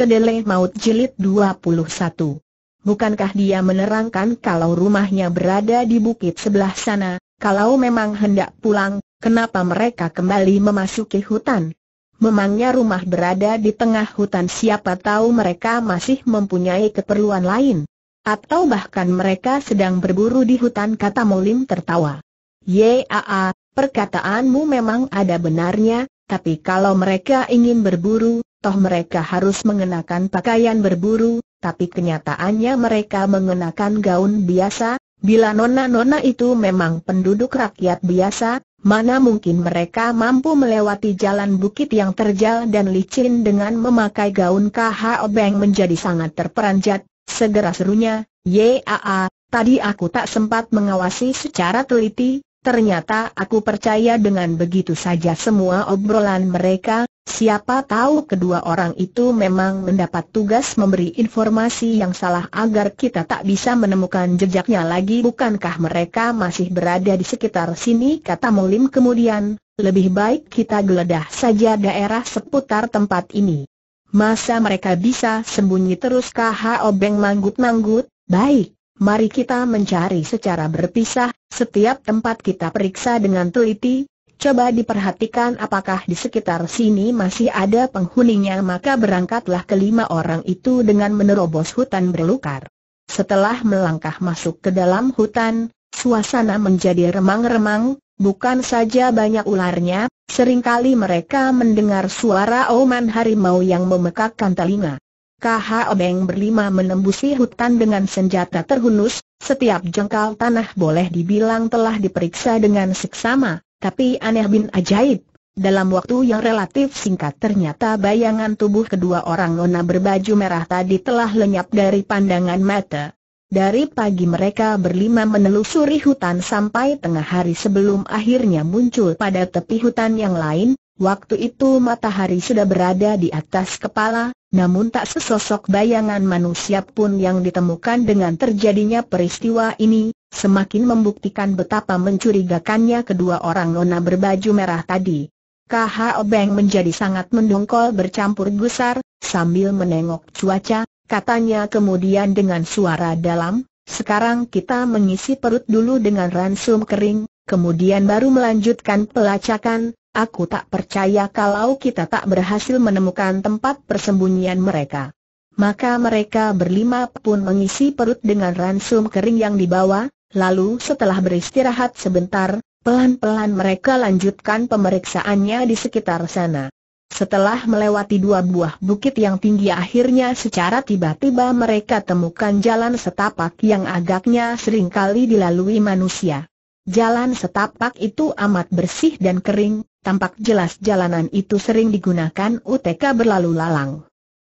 Kedele Maut jelit 21. Bukankah dia menerangkan kalau rumahnya berada di bukit sebelah sana, kalau memang hendak pulang, kenapa mereka kembali memasuki hutan? Memangnya rumah berada di tengah hutan siapa tahu mereka masih mempunyai keperluan lain? Atau bahkan mereka sedang berburu di hutan kata Molim tertawa. Yaa, perkataanmu memang ada benarnya, tapi kalau mereka ingin berburu, toh mereka harus mengenakan pakaian berburu, tapi kenyataannya mereka mengenakan gaun biasa, bila nona-nona itu memang penduduk rakyat biasa, Mana mungkin mereka mampu melewati jalan bukit yang terjal dan licin dengan memakai gaun KH Obeng menjadi sangat terperanjat, segera serunya, Yaa, tadi aku tak sempat mengawasi secara teliti, Ternyata aku percaya dengan begitu saja semua obrolan mereka, siapa tahu kedua orang itu memang mendapat tugas memberi informasi yang salah agar kita tak bisa menemukan jejaknya lagi bukankah mereka masih berada di sekitar sini kata Molim kemudian, lebih baik kita geledah saja daerah seputar tempat ini. Masa mereka bisa sembunyi terus KH Obeng manggut-manggut, baik mari kita mencari secara berpisah, setiap tempat kita periksa dengan teliti, coba diperhatikan apakah di sekitar sini masih ada penghuninya maka berangkatlah kelima orang itu dengan menerobos hutan berlukar. Setelah melangkah masuk ke dalam hutan, suasana menjadi remang-remang, bukan saja banyak ularnya, seringkali mereka mendengar suara oman harimau yang memekakkan telinga. Kha Obeng berlima menembusi hutan dengan senjata terhunus, setiap jengkal tanah boleh dibilang telah diperiksa dengan seksama, tapi aneh bin ajaib. Dalam waktu yang relatif singkat ternyata bayangan tubuh kedua orang nona berbaju merah tadi telah lenyap dari pandangan mata. Dari pagi mereka berlima menelusuri hutan sampai tengah hari sebelum akhirnya muncul pada tepi hutan yang lain, waktu itu matahari sudah berada di atas kepala, namun tak sesosok bayangan manusia pun yang ditemukan dengan terjadinya peristiwa ini, semakin membuktikan betapa mencurigakannya kedua orang nona berbaju merah tadi. KH Obeng menjadi sangat mendongkol bercampur gusar, sambil menengok cuaca, katanya kemudian dengan suara dalam, sekarang kita mengisi perut dulu dengan ransum kering, kemudian baru melanjutkan pelacakan, Aku tak percaya kalau kita tak berhasil menemukan tempat persembunyian mereka. Maka mereka berlima pun mengisi perut dengan ransum kering yang dibawa, lalu setelah beristirahat sebentar, pelan-pelan mereka lanjutkan pemeriksaannya di sekitar sana. Setelah melewati dua buah bukit yang tinggi akhirnya secara tiba-tiba mereka temukan jalan setapak yang agaknya seringkali dilalui manusia. Jalan setapak itu amat bersih dan kering, tampak jelas jalanan itu sering digunakan UTK berlalu lalang.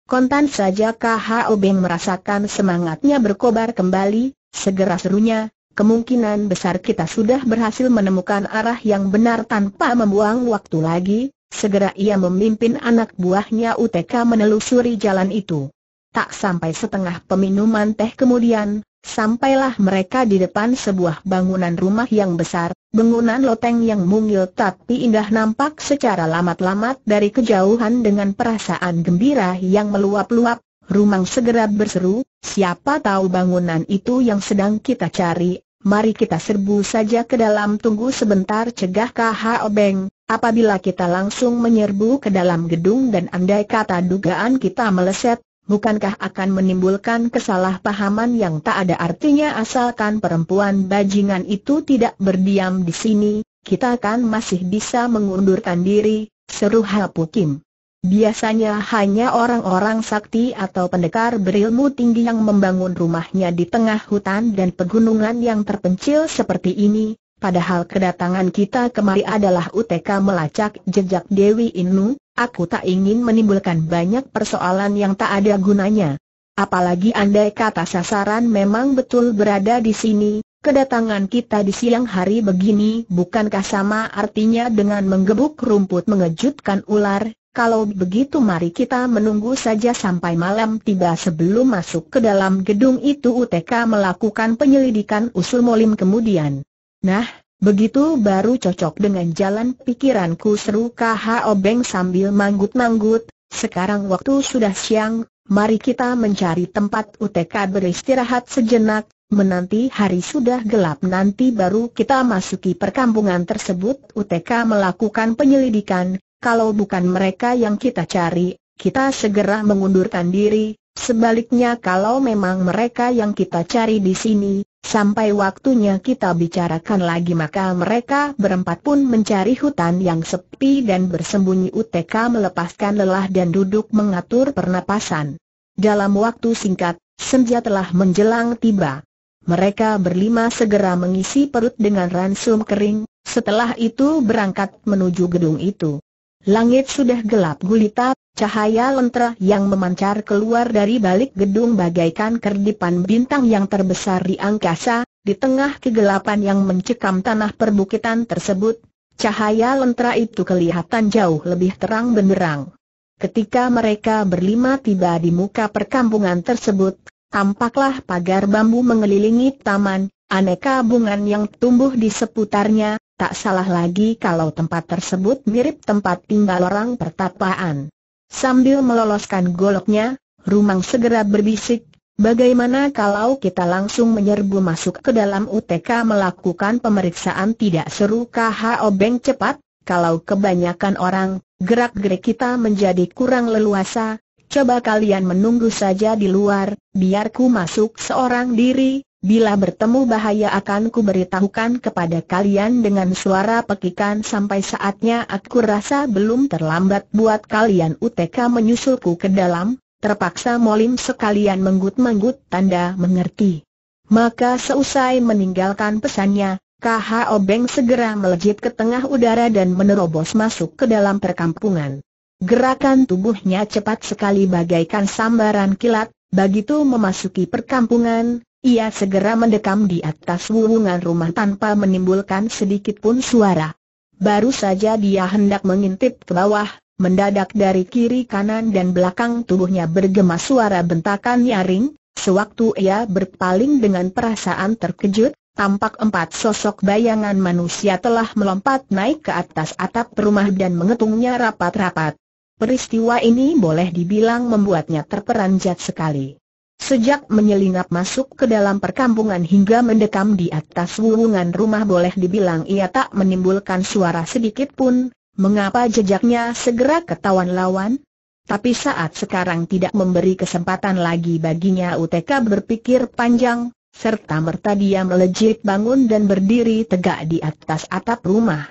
Kontan saja KHO Beng merasakan semangatnya berkobar kembali, segera serunya, kemungkinan besar kita sudah berhasil menemukan arah yang benar tanpa membuang waktu lagi, segera ia memimpin anak buahnya UTK menelusuri jalan itu. Tak sampai setengah peminuman teh kemudian, Sampailah mereka di depan sebuah bangunan rumah yang besar, bangunan loteng yang mungil tapi indah nampak secara lamat-lamat dari kejauhan dengan perasaan gembira yang meluap-luap, Rumang segera berseru, siapa tahu bangunan itu yang sedang kita cari, mari kita serbu saja ke dalam tunggu sebentar cegah KH Obeng, apabila kita langsung menyerbu ke dalam gedung dan andai kata dugaan kita meleset, bukankah akan menimbulkan kesalahpahaman yang tak ada artinya asalkan perempuan bajingan itu tidak berdiam di sini, kita kan masih bisa mengundurkan diri, seru Hapu Kim. Biasanya hanya orang-orang sakti atau pendekar berilmu tinggi yang membangun rumahnya di tengah hutan dan pegunungan yang terpencil seperti ini, padahal kedatangan kita kemari adalah UTK melacak jejak Dewi Inu, Aku tak ingin menimbulkan banyak persoalan yang tak ada gunanya. Apalagi andai kata sasaran memang betul berada di sini, kedatangan kita di siang hari begini bukankah sama artinya dengan menggebuk rumput mengejutkan ular, kalau begitu mari kita menunggu saja sampai malam tiba sebelum masuk ke dalam gedung itu UTK melakukan penyelidikan usul molim kemudian. Nah, Begitu baru cocok dengan jalan pikiranku seru K.H.O. Obeng sambil manggut-manggut, sekarang waktu sudah siang, mari kita mencari tempat UTK beristirahat sejenak, menanti hari sudah gelap nanti baru kita masuki perkampungan tersebut UTK melakukan penyelidikan, kalau bukan mereka yang kita cari, kita segera mengundurkan diri, Sebaliknya kalau memang mereka yang kita cari di sini, sampai waktunya kita bicarakan lagi maka mereka berempat pun mencari hutan yang sepi dan bersembunyi UTK melepaskan lelah dan duduk mengatur pernapasan. Dalam waktu singkat, senja telah menjelang tiba. Mereka berlima segera mengisi perut dengan ransum kering, setelah itu berangkat menuju gedung itu. Langit sudah gelap gulita, cahaya lentera yang memancar keluar dari balik gedung bagaikan kerdipan bintang yang terbesar di angkasa, di tengah kegelapan yang mencekam tanah perbukitan tersebut, cahaya lentera itu kelihatan jauh lebih terang benderang. Ketika mereka berlima tiba di muka perkampungan tersebut, tampaklah pagar bambu mengelilingi taman, Aneka bungan yang tumbuh di seputarnya, tak salah lagi kalau tempat tersebut mirip tempat tinggal orang pertapaan. Sambil meloloskan goloknya, Rumang segera berbisik, bagaimana kalau kita langsung menyerbu masuk ke dalam UTK melakukan pemeriksaan tidak seru KHO Beng cepat, kalau kebanyakan orang, gerak-gerik kita menjadi kurang leluasa, coba kalian menunggu saja di luar, biarku masuk seorang diri, Bila bertemu bahaya akan kuberitahukan kepada kalian dengan suara pekikan sampai saatnya aku rasa belum terlambat buat kalian UTK menyusulku ke dalam, terpaksa molim sekalian menggut-menggut tanda mengerti. Maka seusai meninggalkan pesannya, KH Obeng segera melejit ke tengah udara dan menerobos masuk ke dalam perkampungan. Gerakan tubuhnya cepat sekali bagaikan sambaran kilat, begitu memasuki perkampungan, ia segera mendekam di atas wuwungan rumah tanpa menimbulkan sedikitpun suara. Baru saja dia hendak mengintip ke bawah, mendadak dari kiri kanan dan belakang tubuhnya bergema suara bentakan nyaring, sewaktu ia berpaling dengan perasaan terkejut, tampak empat sosok bayangan manusia telah melompat naik ke atas atap rumah dan mengetungnya rapat-rapat. Peristiwa ini boleh dibilang membuatnya terperanjat sekali. Sejak menyelinap masuk ke dalam perkampungan hingga mendekam di atas wulungan rumah boleh dibilang ia tak menimbulkan suara sedikit pun, mengapa jejaknya segera ketahuan lawan? Tapi saat sekarang tidak memberi kesempatan lagi baginya UTK berpikir panjang, serta merta dia melejit bangun dan berdiri tegak di atas atap rumah.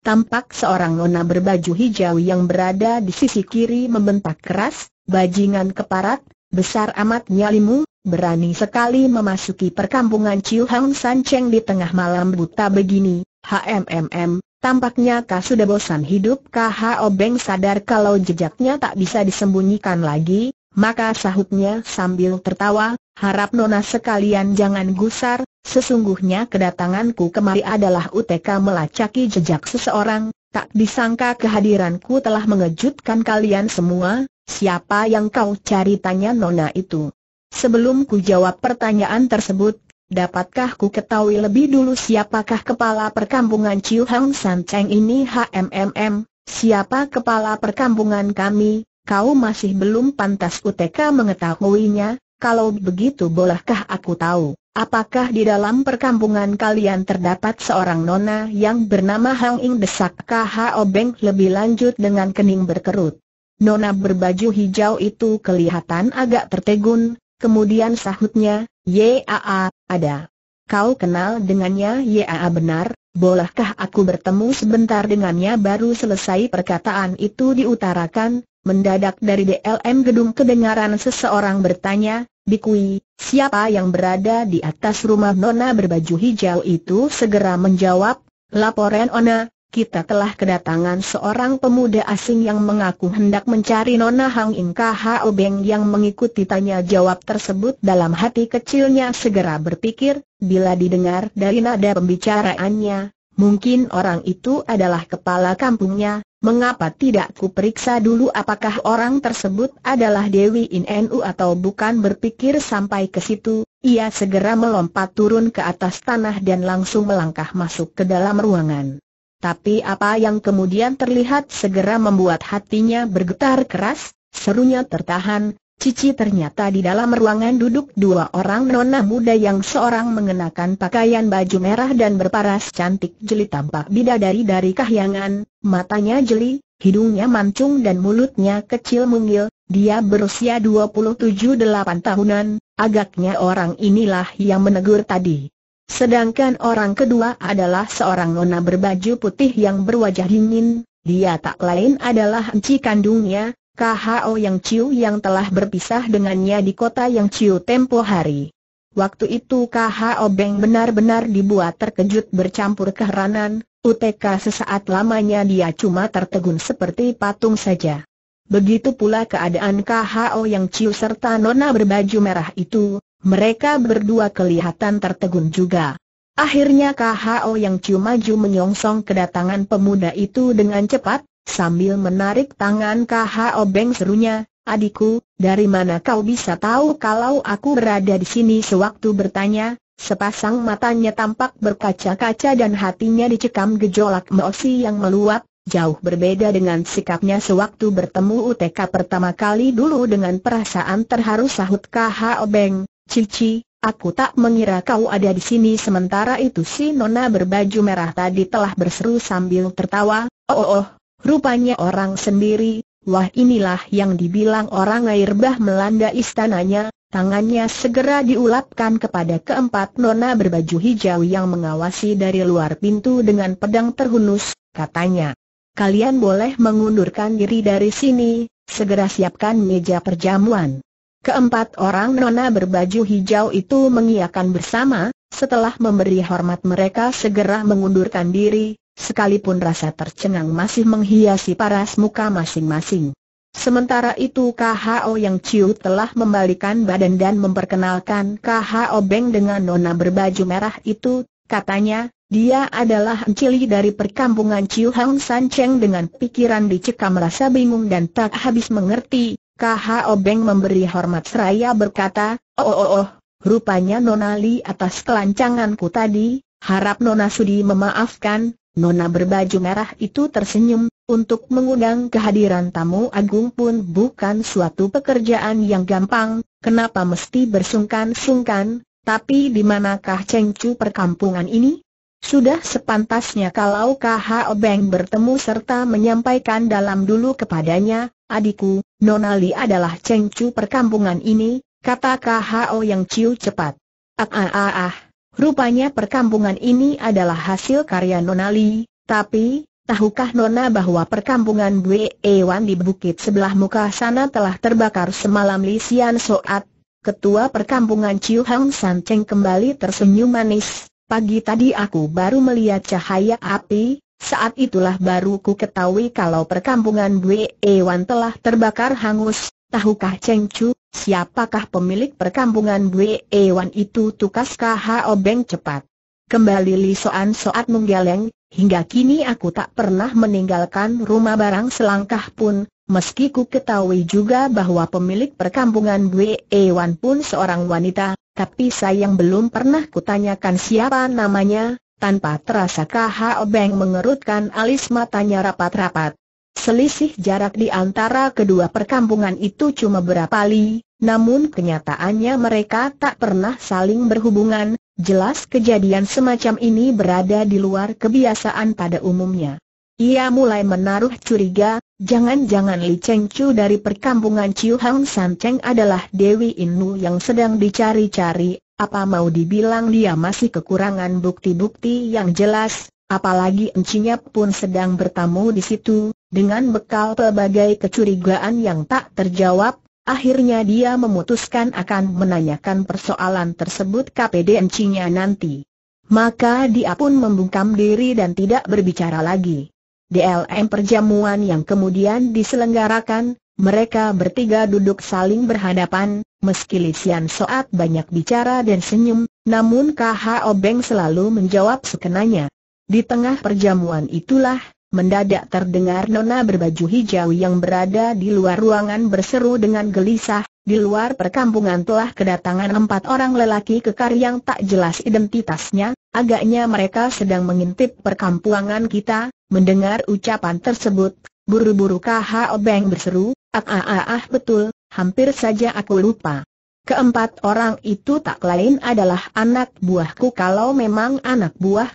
Tampak seorang nona berbaju hijau yang berada di sisi kiri membentak keras, bajingan keparat, Besar amat nyalimu, berani sekali memasuki perkampungan Chiu Hang San Cheng di tengah malam buta begini, HMMM, tampaknya kau sudah bosan hidup KHO Beng sadar kalau jejaknya tak bisa disembunyikan lagi, maka sahutnya sambil tertawa, harap nona sekalian jangan gusar, sesungguhnya kedatanganku kemari adalah UTK melacaki jejak seseorang, tak disangka kehadiranku telah mengejutkan kalian semua, Siapa yang kau cari tanya Nona itu? Sebelum ku jawab pertanyaan tersebut, dapatkah ku ketahui lebih dulu siapakah kepala perkampungan Chiu Hang San Cheng ini HMMM? Siapa kepala perkampungan kami? Kau masih belum pantas UTK mengetahuinya, kalau begitu bolehkah aku tahu, apakah di dalam perkampungan kalian terdapat seorang nona yang bernama Hang Ing Desak KHO Beng lebih lanjut dengan kening berkerut? Nona berbaju hijau itu kelihatan agak tertegun, kemudian sahutnya, Yaa, ada. Kau kenal dengannya Yaa benar, bolehkah aku bertemu sebentar dengannya baru selesai perkataan itu diutarakan, mendadak dari DLM gedung kedengaran seseorang bertanya, Bikui, siapa yang berada di atas rumah Nona berbaju hijau itu segera menjawab, laporan Ona, kita telah kedatangan seorang pemuda asing yang mengaku hendak mencari Nona Hang In K.H.O. Beng yang mengikuti tanya jawab tersebut dalam hati kecilnya segera berpikir, bila didengar dari nada pembicaraannya, mungkin orang itu adalah kepala kampungnya, mengapa tidak ku periksa dulu apakah orang tersebut adalah Dewi In Nu atau bukan berpikir sampai ke situ, ia segera melompat turun ke atas tanah dan langsung melangkah masuk ke dalam ruangan. Tapi apa yang kemudian terlihat segera membuat hatinya bergetar keras, serunya tertahan, Cici ternyata di dalam ruangan duduk dua orang nona muda yang seorang mengenakan pakaian baju merah dan berparas cantik jeli tampak bidadari dari kahyangan, matanya jeli, hidungnya mancung dan mulutnya kecil mungil, dia berusia 27-8 tahunan, agaknya orang inilah yang menegur tadi. Sedangkan orang kedua adalah seorang nona berbaju putih yang berwajah dingin, dia tak lain adalah enci kandungnya, KHO Yang Ciu yang telah berpisah dengannya di kota Yang Ciu tempo hari. Waktu itu KHO Beng benar-benar dibuat terkejut bercampur keheranan, UTK sesaat lamanya dia cuma tertegun seperti patung saja. Begitu pula keadaan KHO Yang Ciu serta Nona berbaju merah itu, mereka berdua kelihatan tertegun juga. Akhirnya KHO yang cium maju menyongsong kedatangan pemuda itu dengan cepat, sambil menarik tangan KHO Beng serunya, adikku, dari mana kau bisa tahu kalau aku berada di sini sewaktu bertanya, Sepasang matanya tampak berkaca-kaca dan hatinya dicekam gejolak emosi yang meluap, jauh berbeda dengan sikapnya sewaktu bertemu UTK pertama kali dulu dengan perasaan terharu sahut Kho Beng. Cici, aku tak mengira kau ada di sini sementara itu si nona berbaju merah tadi telah berseru sambil tertawa, oh, oh oh, rupanya orang sendiri, wah inilah yang dibilang orang air bah melanda istananya, Tangannya segera diulapkan kepada keempat nona berbaju hijau yang mengawasi dari luar pintu dengan pedang terhunus, katanya. Kalian boleh mengundurkan diri dari sini, segera siapkan meja perjamuan. Keempat orang nona berbaju hijau itu mengiakan bersama, setelah memberi hormat mereka segera mengundurkan diri, sekalipun rasa tercengang masih menghiasi paras muka masing-masing. Sementara itu KHO yang Ciu telah membalikan badan dan memperkenalkan KHO Beng dengan nona berbaju merah itu, katanya, dia adalah cili dari perkampungan Ciu Hang San Cheng dengan pikiran dicekam rasa bingung dan tak habis mengerti, KH Obeng memberi hormat seraya berkata, oh, oh oh oh, rupanya Nona Li atas kelancanganku tadi, harap Nona Sudi memaafkan, Nona berbaju merah itu tersenyum, untuk mengundang kehadiran tamu agung pun bukan suatu pekerjaan yang gampang, kenapa mesti bersungkan-sungkan, tapi di manakah cengcu perkampungan ini? Sudah sepantasnya kalau KH Obeng bertemu serta menyampaikan dalam dulu kepadanya, Adikku, Nonali adalah cengcu perkampungan ini, kata KHO yang ciu cepat. Ah ah ah ah, rupanya perkampungan ini adalah hasil karya Nonali, tapi, tahukah Nona bahwa perkampungan Bwe Ewan di bukit sebelah muka sana telah terbakar semalam Li Soat? Ketua perkampungan Ciu Hang San Cheng kembali tersenyum manis. Pagi tadi aku baru melihat cahaya api, saat itulah baru ku ketahui kalau perkampungan Bue Ewan telah terbakar hangus. Tahukah Cheng Chu, siapakah pemilik perkampungan Bue Ewan itu tukas KHO Beng cepat. Kembali Li Soan Soat menggeleng, hingga kini aku tak pernah meninggalkan rumah barang selangkah pun, meski ku ketahui juga bahwa pemilik perkampungan Bue Ewan pun seorang wanita, tapi sayang belum pernah kutanyakan siapa namanya, tanpa terasa KHO Beng mengerutkan alis matanya rapat-rapat. Selisih jarak di antara kedua perkampungan itu cuma berapa li, namun kenyataannya mereka tak pernah saling berhubungan, jelas kejadian semacam ini berada di luar kebiasaan pada umumnya. Ia mulai menaruh curiga, jangan-jangan Li Cheng Chu dari perkampungan Chiu Hang San Cheng adalah Dewi Inu yang sedang dicari-cari, apa mau dibilang dia masih kekurangan bukti-bukti yang jelas, apalagi encinya pun sedang bertamu di situ, dengan bekal pelbagai kecurigaan yang tak terjawab, akhirnya dia memutuskan akan menanyakan persoalan tersebut KPD encinya nanti. Maka dia pun membungkam diri dan tidak berbicara lagi. DLM perjamuan yang kemudian diselenggarakan, mereka bertiga duduk saling berhadapan, meski Lisian Soat banyak bicara dan senyum, namun KH Obeng selalu menjawab sekenanya. Di tengah perjamuan itulah, mendadak terdengar nona berbaju hijau yang berada di luar ruangan berseru dengan gelisah, di luar perkampungan telah kedatangan empat orang lelaki kekar yang tak jelas identitasnya, agaknya mereka sedang mengintip perkampungan kita, mendengar ucapan tersebut, buru-buru KH Obeng berseru, Ah, ah ah ah, betul, hampir saja aku lupa. Keempat orang itu tak lain adalah anak buahku kalau memang anak buah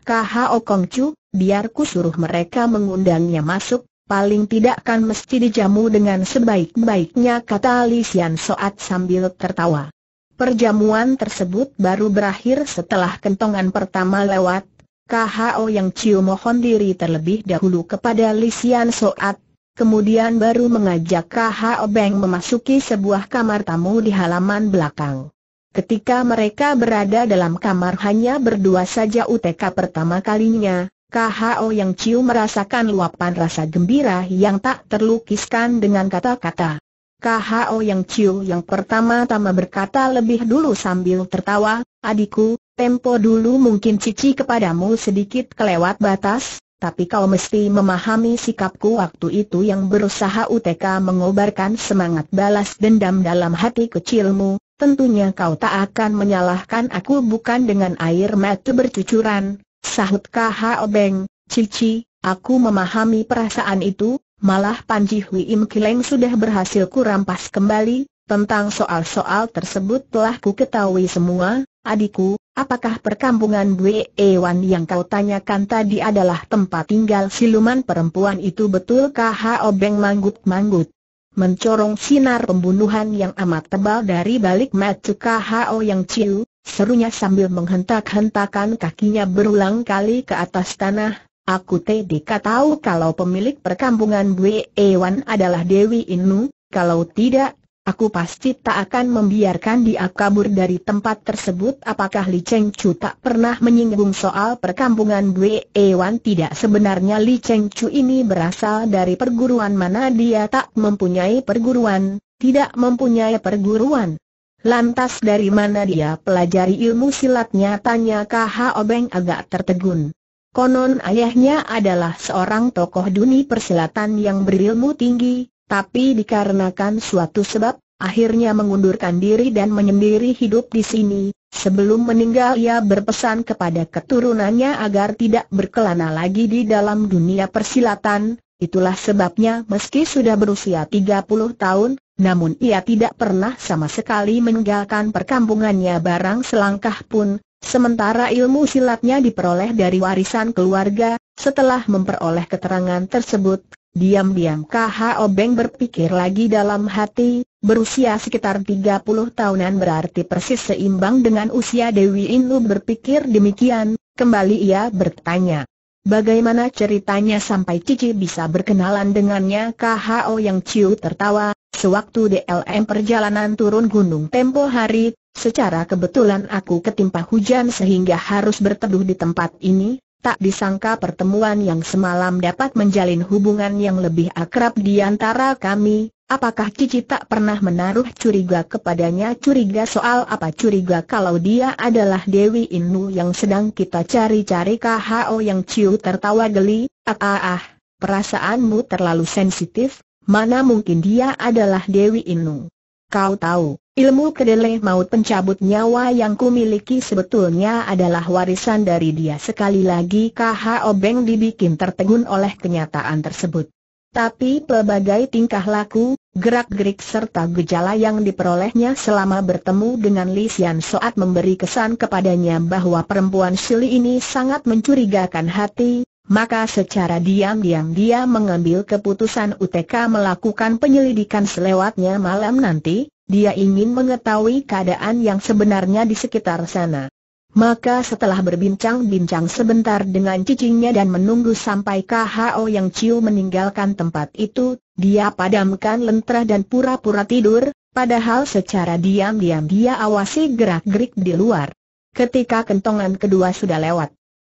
Okong Chu, biar ku suruh mereka mengundangnya masuk, paling tidak kan mesti dijamu dengan sebaik-baiknya kata Lisian Soat sambil tertawa. Perjamuan tersebut baru berakhir setelah kentongan pertama lewat, KHO yang cium mohon diri terlebih dahulu kepada Lisian Soat, kemudian baru mengajak KHO Beng memasuki sebuah kamar tamu di halaman belakang. Ketika mereka berada dalam kamar hanya berdua saja UTK pertama kalinya, KHO yang Ciu merasakan luapan rasa gembira yang tak terlukiskan dengan kata-kata. KHO yang Ciu yang pertama-tama berkata lebih dulu sambil tertawa, adikku, tempo dulu mungkin cici kepadamu sedikit kelewat batas, tapi kau mesti memahami sikapku waktu itu yang berusaha UTK mengobarkan semangat balas dendam dalam hati kecilmu, tentunya kau tak akan menyalahkan aku bukan dengan air mata bercucuran, sahut KHO Beng, Cici, aku memahami perasaan itu, malah Panji Hui Im Kileng sudah berhasil kurampas kembali, tentang soal-soal tersebut telah ku ketahui semua, adikku, Apakah perkampungan Bue Ewan yang kau tanyakan tadi adalah tempat tinggal siluman perempuan itu betul KH Obeng manggut-manggut? Mencorong sinar pembunuhan yang amat tebal dari balik mata KHO yang ciu, serunya sambil menghentak-hentakan kakinya berulang kali ke atas tanah. Aku tedika tahu kalau pemilik perkampungan Bue Ewan adalah Dewi Inu, kalau tidak Aku pasti tak akan membiarkan dia kabur dari tempat tersebut Apakah Li Cheng Chu tak pernah menyinggung soal perkampungan E Wan? Tidak sebenarnya Li Cheng Chu ini berasal dari perguruan mana dia tak mempunyai perguruan Tidak mempunyai perguruan Lantas dari mana dia pelajari ilmu silatnya tanya KH Obeng agak tertegun Konon ayahnya adalah seorang tokoh dunia persilatan yang berilmu tinggi tapi dikarenakan suatu sebab, Akhirnya mengundurkan diri dan menyendiri hidup di sini, sebelum meninggal ia berpesan kepada keturunannya agar tidak berkelana lagi di dalam dunia persilatan, itulah sebabnya meski sudah berusia 30 tahun, namun ia tidak pernah sama sekali meninggalkan perkampungannya barang selangkah pun, Sementara ilmu silatnya diperoleh dari warisan keluarga, setelah memperoleh keterangan tersebut, Diam-diam KH Obeng berpikir lagi dalam hati, berusia sekitar 30 tahunan berarti persis seimbang dengan usia Dewi Inu berpikir demikian, kembali ia bertanya. Bagaimana ceritanya sampai Cici bisa berkenalan dengannya KHO yang Ciu tertawa, sewaktu DLM perjalanan turun gunung tempo hari, secara kebetulan aku ketimpa hujan sehingga harus berteduh di tempat ini, Tak disangka pertemuan yang semalam dapat menjalin hubungan yang lebih akrab di antara kami, apakah Cici tak pernah menaruh curiga kepadanya curiga soal apa curiga kalau dia adalah Dewi Inu yang sedang kita cari-cari KHO yang Ciu tertawa geli, ah ah ah, perasaanmu terlalu sensitif, mana mungkin dia adalah Dewi Inu. Kau tahu, Ilmu kedelai maut pencabut nyawa yang kumiliki sebetulnya adalah warisan dari dia sekali lagi KH Obeng dibikin tertegun oleh kenyataan tersebut. Tapi pelbagai tingkah laku, gerak-gerik serta gejala yang diperolehnya selama bertemu dengan Li Xian Soat memberi kesan kepadanya bahwa perempuan Shili ini sangat mencurigakan hati, maka secara diam-diam dia mengambil keputusan UTK melakukan penyelidikan selewatnya malam nanti, dia ingin mengetahui keadaan yang sebenarnya di sekitar sana. Maka setelah berbincang-bincang sebentar dengan cicingnya dan menunggu sampai KHO yang Ciu meninggalkan tempat itu, dia padamkan lentera dan pura-pura tidur, padahal secara diam-diam dia awasi gerak-gerik di luar. Ketika kentongan kedua sudah lewat,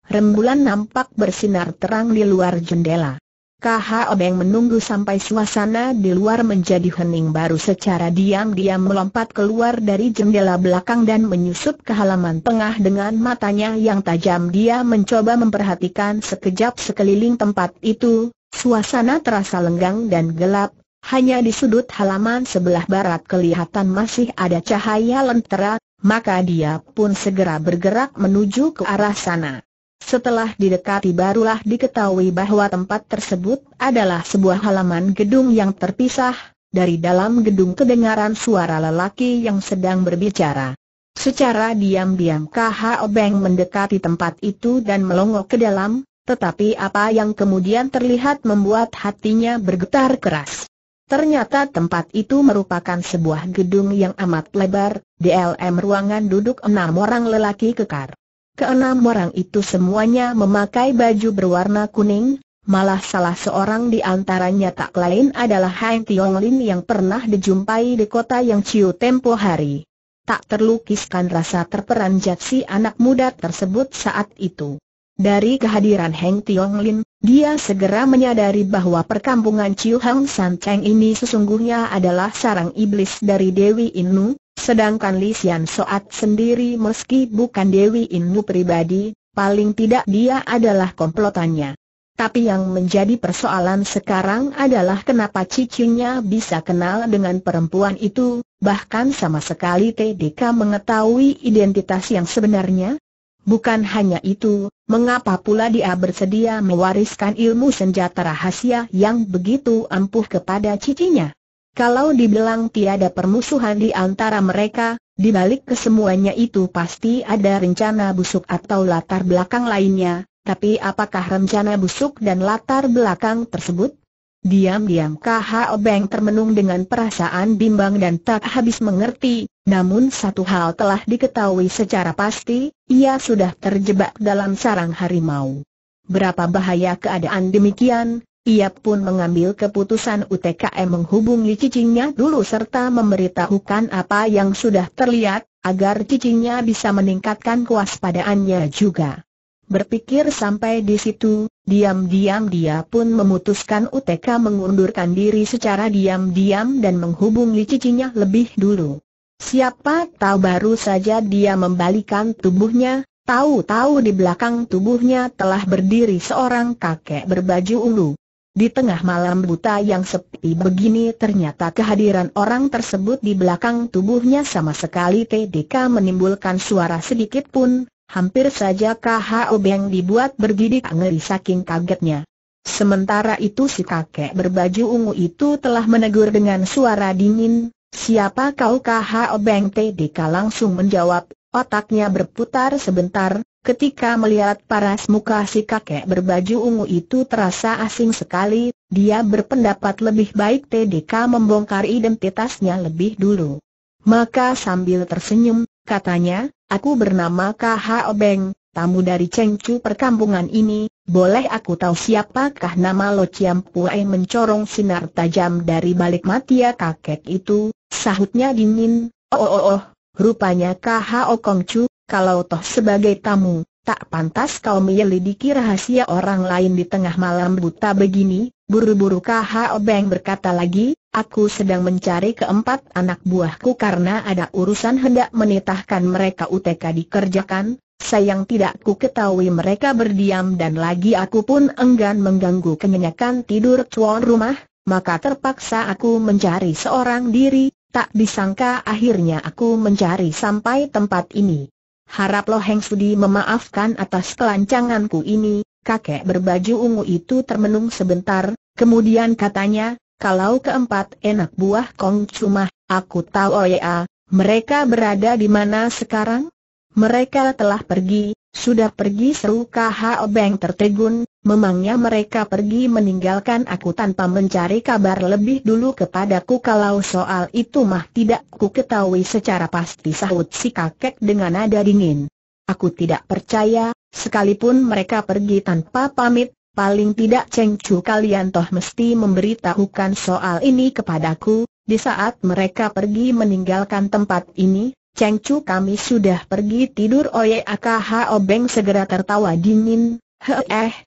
rembulan nampak bersinar terang di luar jendela. KH Obeng menunggu sampai suasana di luar menjadi hening baru secara diam-diam melompat keluar dari jendela belakang dan menyusup ke halaman tengah dengan matanya yang tajam dia mencoba memperhatikan sekejap sekeliling tempat itu, suasana terasa lenggang dan gelap, hanya di sudut halaman sebelah barat kelihatan masih ada cahaya lentera, maka dia pun segera bergerak menuju ke arah sana. Setelah didekati barulah diketahui bahwa tempat tersebut adalah sebuah halaman gedung yang terpisah, dari dalam gedung kedengaran suara lelaki yang sedang berbicara. Secara diam-diam KH Obeng mendekati tempat itu dan melongok ke dalam, tetapi apa yang kemudian terlihat membuat hatinya bergetar keras. Ternyata tempat itu merupakan sebuah gedung yang amat lebar, di LM ruangan duduk enam orang lelaki kekar. Keenam orang itu semuanya memakai baju berwarna kuning, malah salah seorang di antaranya tak lain adalah Hang Tiong Lin yang pernah dijumpai di kota yang Ciu tempo hari. Tak terlukiskan rasa terperanjat si anak muda tersebut saat itu. Dari kehadiran Heng Tiong Lin, dia segera menyadari bahwa perkampungan Ciu Hang San Cheng ini sesungguhnya adalah sarang iblis dari Dewi Inu, Sedangkan Li Xian Soat sendiri meski bukan Dewi Inmu pribadi, paling tidak dia adalah komplotannya. Tapi yang menjadi persoalan sekarang adalah kenapa cicinya bisa kenal dengan perempuan itu, bahkan sama sekali TDK mengetahui identitas yang sebenarnya? Bukan hanya itu, mengapa pula dia bersedia mewariskan ilmu senjata rahasia yang begitu ampuh kepada cicinya? Kalau dibilang tiada permusuhan di antara mereka, di balik kesemuanya itu pasti ada rencana busuk atau latar belakang lainnya, tapi apakah rencana busuk dan latar belakang tersebut? Diam-diam KH Obeng termenung dengan perasaan bimbang dan tak habis mengerti, namun satu hal telah diketahui secara pasti, ia sudah terjebak dalam sarang harimau. Berapa bahaya keadaan demikian, ia pun mengambil keputusan UTKM menghubungi cicingnya dulu serta memberitahukan apa yang sudah terlihat, agar cicingnya bisa meningkatkan kewaspadaannya juga. Berpikir sampai di situ, diam-diam dia pun memutuskan UTK mengundurkan diri secara diam-diam dan menghubungi cicingnya lebih dulu. Siapa tahu baru saja dia membalikan tubuhnya, tahu-tahu di belakang tubuhnya telah berdiri seorang kakek berbaju ungu. Di tengah malam buta yang sepi begini ternyata kehadiran orang tersebut di belakang tubuhnya sama sekali TDK menimbulkan suara sedikit pun, hampir saja KH Obeng dibuat bergidik ngeri saking kagetnya. Sementara itu si kakek berbaju ungu itu telah menegur dengan suara dingin, siapa kau KH Obeng TDK langsung menjawab, otaknya berputar sebentar, Ketika melihat paras muka si kakek berbaju ungu itu terasa asing sekali, dia berpendapat lebih baik TDK membongkar identitasnya lebih dulu. Maka sambil tersenyum, katanya, aku bernama KH Obeng, tamu dari Chengcu perkampungan ini, boleh aku tahu siapakah nama Lo Chiam Pue mencorong sinar tajam dari balik matia ya kakek itu, sahutnya dingin, oh oh oh, oh. rupanya KH Okong Chu, kalau toh sebagai tamu, tak pantas kau menyelidiki rahasia orang lain di tengah malam buta begini, buru-buru KH Obeng berkata lagi, aku sedang mencari keempat anak buahku karena ada urusan hendak menitahkan mereka UTK dikerjakan, sayang tidak ku ketahui mereka berdiam dan lagi aku pun enggan mengganggu kenyakan tidur cuan rumah, maka terpaksa aku mencari seorang diri, tak disangka akhirnya aku mencari sampai tempat ini. Harap Lo Heng Sudi memaafkan atas kelancanganku ini, kakek berbaju ungu itu termenung sebentar, kemudian katanya, kalau keempat enak buah Kong cuma, aku tahu oh ya, mereka berada di mana sekarang? Mereka telah pergi, sudah pergi seru KHO obeng tertegun, Memangnya mereka pergi meninggalkan aku tanpa mencari kabar lebih dulu kepadaku kalau soal itu mah tidak ku ketahui secara pasti sahut si kakek dengan nada dingin. Aku tidak percaya, sekalipun mereka pergi tanpa pamit, paling tidak cengcu kalian toh mesti memberitahukan soal ini kepadaku, di saat mereka pergi meninggalkan tempat ini, Chu kami sudah pergi tidur oye Akaha obeng segera tertawa dingin, heh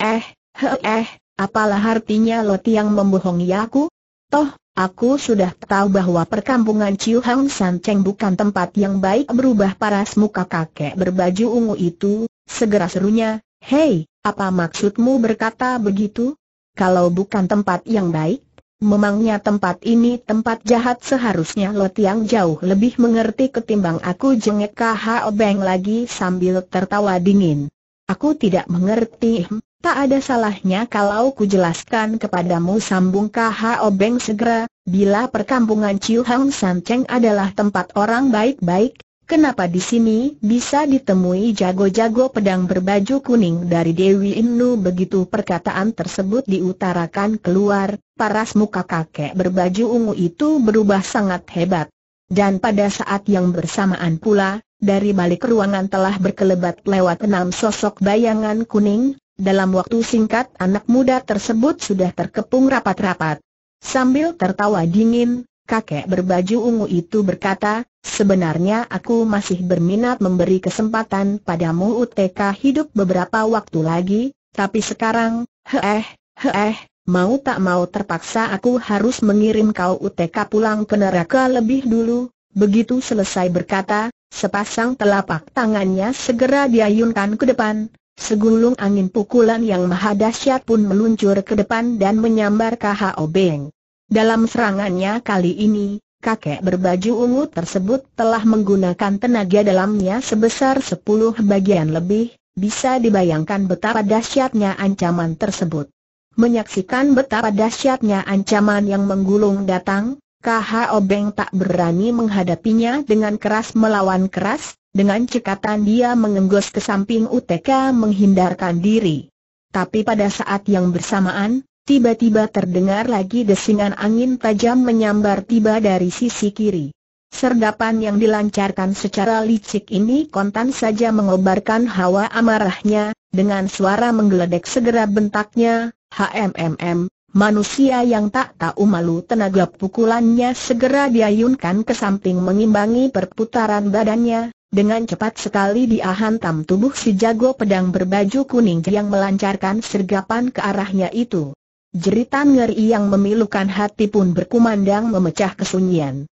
eh, he eh, apalah artinya lo tiang membohongi aku? Toh, aku sudah tahu bahwa perkampungan Ciu Hang San Cheng bukan tempat yang baik berubah paras muka kakek berbaju ungu itu, segera serunya, Hei, apa maksudmu berkata begitu? Kalau bukan tempat yang baik, Memangnya tempat ini tempat jahat seharusnya lo tiang jauh lebih mengerti ketimbang aku jengek KHO Beng lagi sambil tertawa dingin. Aku tidak mengerti. Tak ada salahnya kalau ku jelaskan kepadamu sambung KHO Beng segera, bila perkampungan Chiu Hang San Cheng adalah tempat orang baik-baik, kenapa di sini bisa ditemui jago-jago pedang berbaju kuning dari Dewi Innu begitu perkataan tersebut diutarakan keluar, paras muka kakek berbaju ungu itu berubah sangat hebat. Dan pada saat yang bersamaan pula, dari balik ruangan telah berkelebat lewat enam sosok bayangan kuning, dalam waktu singkat anak muda tersebut sudah terkepung rapat-rapat. Sambil tertawa dingin, kakek berbaju ungu itu berkata, sebenarnya aku masih berminat memberi kesempatan padamu UTK hidup beberapa waktu lagi, tapi sekarang, heeh, heeh, mau tak mau terpaksa aku harus mengirim kau UTK pulang ke neraka lebih dulu. Begitu selesai berkata, Sepasang telapak tangannya segera diayunkan ke depan, Segulung angin pukulan yang maha dahsyat pun meluncur ke depan dan menyambar KHO Beng. Dalam serangannya kali ini, kakek berbaju ungu tersebut telah menggunakan tenaga dalamnya sebesar sepuluh bagian lebih, bisa dibayangkan betapa dahsyatnya ancaman tersebut. Menyaksikan betapa dahsyatnya ancaman yang menggulung datang, KH Obeng tak berani menghadapinya dengan keras melawan keras, dengan cekatan dia mengenggos ke samping UTK menghindarkan diri. Tapi pada saat yang bersamaan, tiba-tiba terdengar lagi desingan angin tajam menyambar tiba dari sisi kiri. Sergapan yang dilancarkan secara licik ini kontan saja mengobarkan hawa amarahnya, dengan suara menggeledek segera bentaknya, HMMM, Manusia yang tak tahu malu tenaga pukulannya segera diayunkan ke samping mengimbangi perputaran badannya, dengan cepat sekali dia hantam tubuh si jago pedang berbaju kuning yang melancarkan sergapan ke arahnya itu. Jeritan ngeri yang memilukan hati pun berkumandang memecah kesunyian.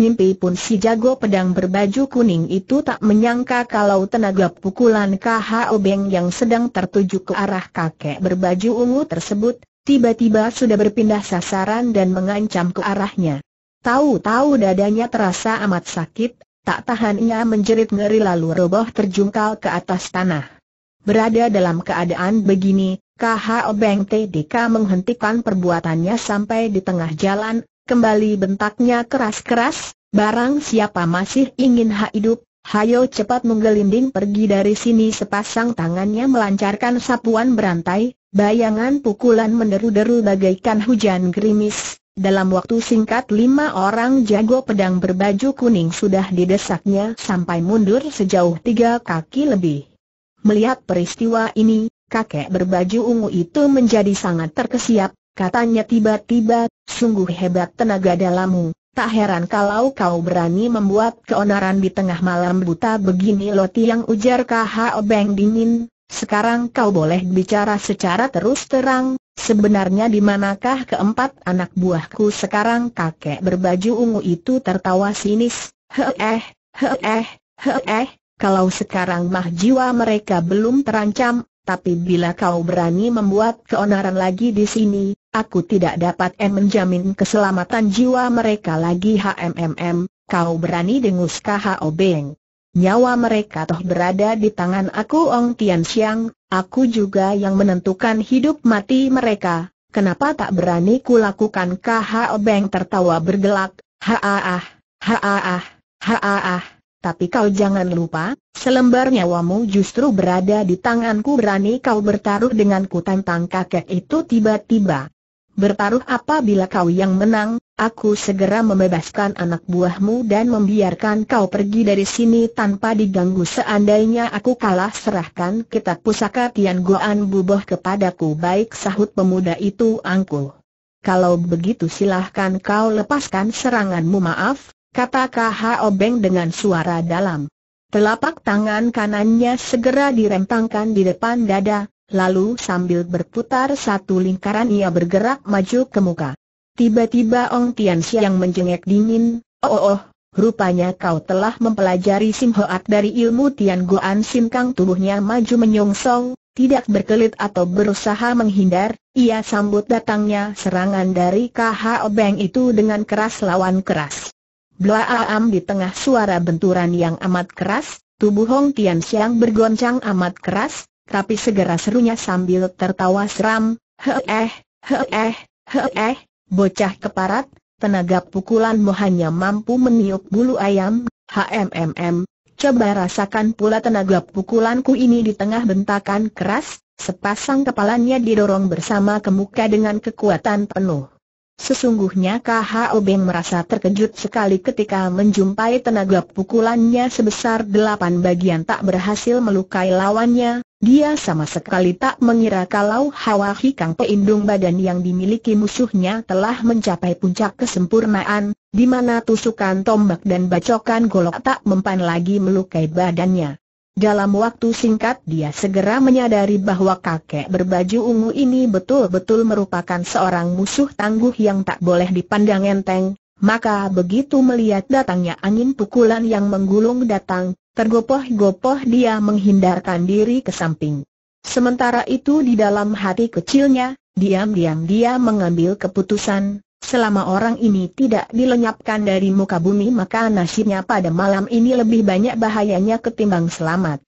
Mimpi pun si jago pedang berbaju kuning itu tak menyangka kalau tenaga pukulan KHO obeng yang sedang tertuju ke arah kakek berbaju ungu tersebut tiba-tiba sudah berpindah sasaran dan mengancam ke arahnya. Tahu-tahu dadanya terasa amat sakit, tak tahan ia menjerit ngeri lalu roboh terjungkal ke atas tanah. Berada dalam keadaan begini, KHO Beng TDK menghentikan perbuatannya sampai di tengah jalan, kembali bentaknya keras-keras, barang siapa masih ingin hak hidup, Hayo cepat menggelinding pergi dari sini sepasang tangannya melancarkan sapuan berantai, bayangan pukulan menderu-deru bagaikan hujan gerimis. Dalam waktu singkat lima orang jago pedang berbaju kuning sudah didesaknya sampai mundur sejauh tiga kaki lebih. Melihat peristiwa ini, kakek berbaju ungu itu menjadi sangat terkesiap, katanya tiba-tiba, sungguh hebat tenaga dalammu. Tak heran kalau kau berani membuat keonaran di tengah malam buta begini Loti yang ujar KHO Beng dingin, sekarang kau boleh bicara secara terus terang, sebenarnya di manakah keempat anak buahku sekarang kakek berbaju ungu itu tertawa sinis, heeh, heeh, heeh, kalau sekarang mah jiwa mereka belum terancam, tapi bila kau berani membuat keonaran lagi di sini, aku tidak dapat em menjamin keselamatan jiwa mereka lagi HMMM, kau berani dengus KHO Beng. Nyawa mereka toh berada di tangan aku Ong Tian Xiang, aku juga yang menentukan hidup mati mereka, kenapa tak berani kulakukan KHO Beng tertawa bergelak, haaah, haaah, haaah. Tapi kau jangan lupa, selembar nyawamu justru berada di tanganku berani kau bertaruh denganku tentang kakek itu tiba-tiba. Bertaruh apabila kau yang menang, aku segera membebaskan anak buahmu dan membiarkan kau pergi dari sini tanpa diganggu seandainya aku kalah serahkan kitab pusaka Tian Goan Buboh kepadaku baik sahut pemuda itu angkuh. Kalau begitu silahkan kau lepaskan seranganmu maaf, kata KH Obeng dengan suara dalam. Telapak tangan kanannya segera direntangkan di depan dada, lalu sambil berputar satu lingkaran ia bergerak maju ke muka. Tiba-tiba Ong Tian yang menjengek dingin, oh oh oh, Rupanya kau telah mempelajari Sim Hoat dari ilmu Tian Guan. Sim Kang tubuhnya maju menyongsong, tidak berkelit atau berusaha menghindar, ia sambut datangnya serangan dari KHO Beng itu dengan keras lawan keras. Am di tengah suara benturan yang amat keras, tubuh Hong Tian Xiang bergoncang amat keras, tapi segera serunya sambil tertawa seram, Heeh, heeh, heeh, bocah keparat, tenaga pukulanmu hanya mampu meniup bulu ayam, HMMM, coba rasakan pula tenaga pukulanku ini di tengah bentakan keras, sepasang kepalanya didorong bersama ke muka dengan kekuatan penuh. Sesungguhnya KHO Beng merasa terkejut sekali ketika menjumpai tenaga pukulannya sebesar delapan bagian tak berhasil melukai lawannya, dia sama sekali tak mengira kalau Hawa Hikang peindung badan yang dimiliki musuhnya telah mencapai puncak kesempurnaan, di mana tusukan tombak dan bacokan golok tak mempan lagi melukai badannya. Dalam waktu singkat dia segera menyadari bahwa kakek berbaju ungu ini betul-betul merupakan seorang musuh tangguh yang tak boleh dipandang enteng, maka begitu melihat datangnya angin pukulan yang menggulung datang, tergopoh-gopoh dia menghindarkan diri ke samping. Sementara itu di dalam hati kecilnya, diam-diam dia mengambil keputusan, Selama orang ini tidak dilenyapkan dari muka bumi maka nasibnya pada malam ini lebih banyak bahayanya ketimbang selamat.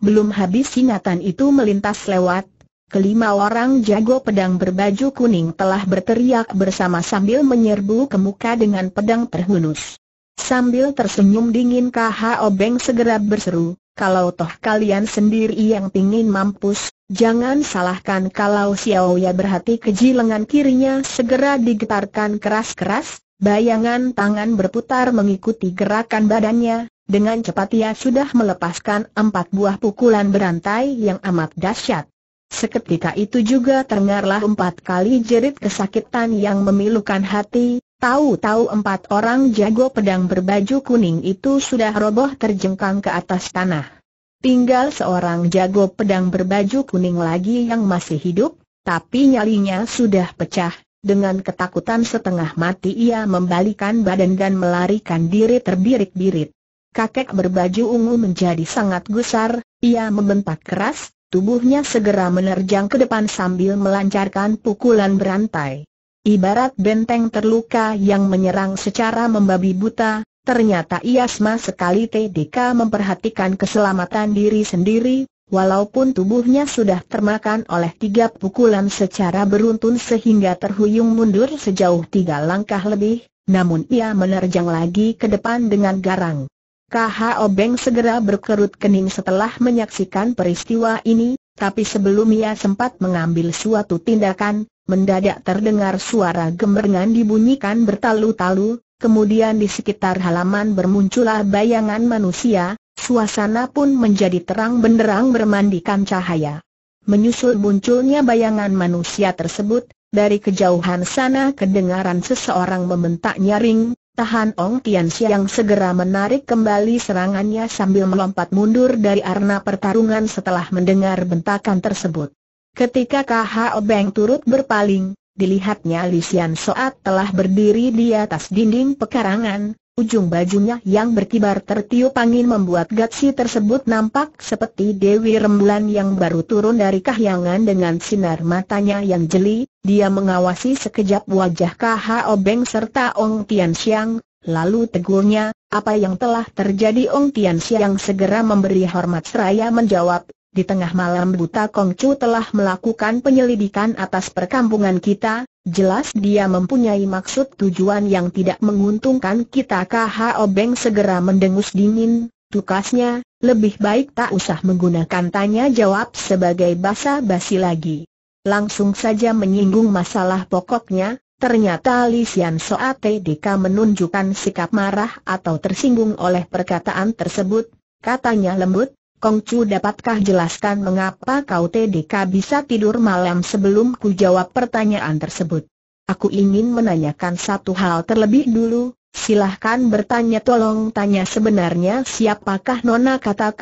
Belum habis singatan itu melintas lewat, kelima orang jago pedang berbaju kuning telah berteriak bersama sambil menyerbu ke muka dengan pedang terhunus. Sambil tersenyum dingin KHO obeng segera berseru, kalau toh kalian sendiri yang pingin mampus, Jangan salahkan kalau Xiao Ya berhati keji lengan kirinya segera digetarkan keras-keras, bayangan tangan berputar mengikuti gerakan badannya, dengan cepat ia sudah melepaskan empat buah pukulan berantai yang amat dahsyat. Seketika itu juga terdengarlah empat kali jerit kesakitan yang memilukan hati, tahu-tahu empat orang jago pedang berbaju kuning itu sudah roboh terjengkang ke atas tanah. Tinggal seorang jago pedang berbaju kuning lagi yang masih hidup, tapi nyalinya sudah pecah. Dengan ketakutan setengah mati ia membalikan badan dan melarikan diri terbirit-birit. Kakek berbaju ungu menjadi sangat gusar, ia membentak keras, tubuhnya segera menerjang ke depan sambil melancarkan pukulan berantai. Ibarat benteng terluka yang menyerang secara membabi buta, Ternyata Iasma sekali TDK memperhatikan keselamatan diri sendiri, walaupun tubuhnya sudah termakan oleh tiga pukulan secara beruntun sehingga terhuyung mundur sejauh tiga langkah lebih, namun ia menerjang lagi ke depan dengan garang. KH Obeng segera berkerut kening setelah menyaksikan peristiwa ini, tapi sebelum ia sempat mengambil suatu tindakan, mendadak terdengar suara gemerengan dibunyikan bertalu-talu, kemudian di sekitar halaman bermunculah bayangan manusia, suasana pun menjadi terang benderang bermandikan cahaya. Menyusul munculnya bayangan manusia tersebut, dari kejauhan sana kedengaran seseorang membentak nyaring, tahan Ong Tian yang segera menarik kembali serangannya sambil melompat mundur dari arena pertarungan setelah mendengar bentakan tersebut. Ketika KHO Obeng turut berpaling, dilihatnya Lisian Soat telah berdiri di atas dinding pekarangan, ujung bajunya yang berkibar tertiup angin membuat gadsi tersebut nampak seperti Dewi Rembulan yang baru turun dari kahyangan dengan sinar matanya yang jeli, dia mengawasi sekejap wajah KH Obeng serta Ong Tian Xiang, lalu tegurnya, apa yang telah terjadi Ong Tian Xiang segera memberi hormat seraya menjawab, di tengah malam buta Kongcu telah melakukan penyelidikan atas perkampungan kita, jelas dia mempunyai maksud tujuan yang tidak menguntungkan kita KHO Obeng segera mendengus dingin, tukasnya, lebih baik tak usah menggunakan tanya-jawab sebagai basa-basi lagi. Langsung saja menyinggung masalah pokoknya, ternyata Li Xian Soa DK menunjukkan sikap marah atau tersinggung oleh perkataan tersebut, katanya lembut, Kongcu dapatkah jelaskan mengapa kau TDK bisa tidur malam sebelum ku jawab pertanyaan tersebut? Aku ingin menanyakan satu hal terlebih dulu, silahkan bertanya tolong tanya sebenarnya siapakah Nona kata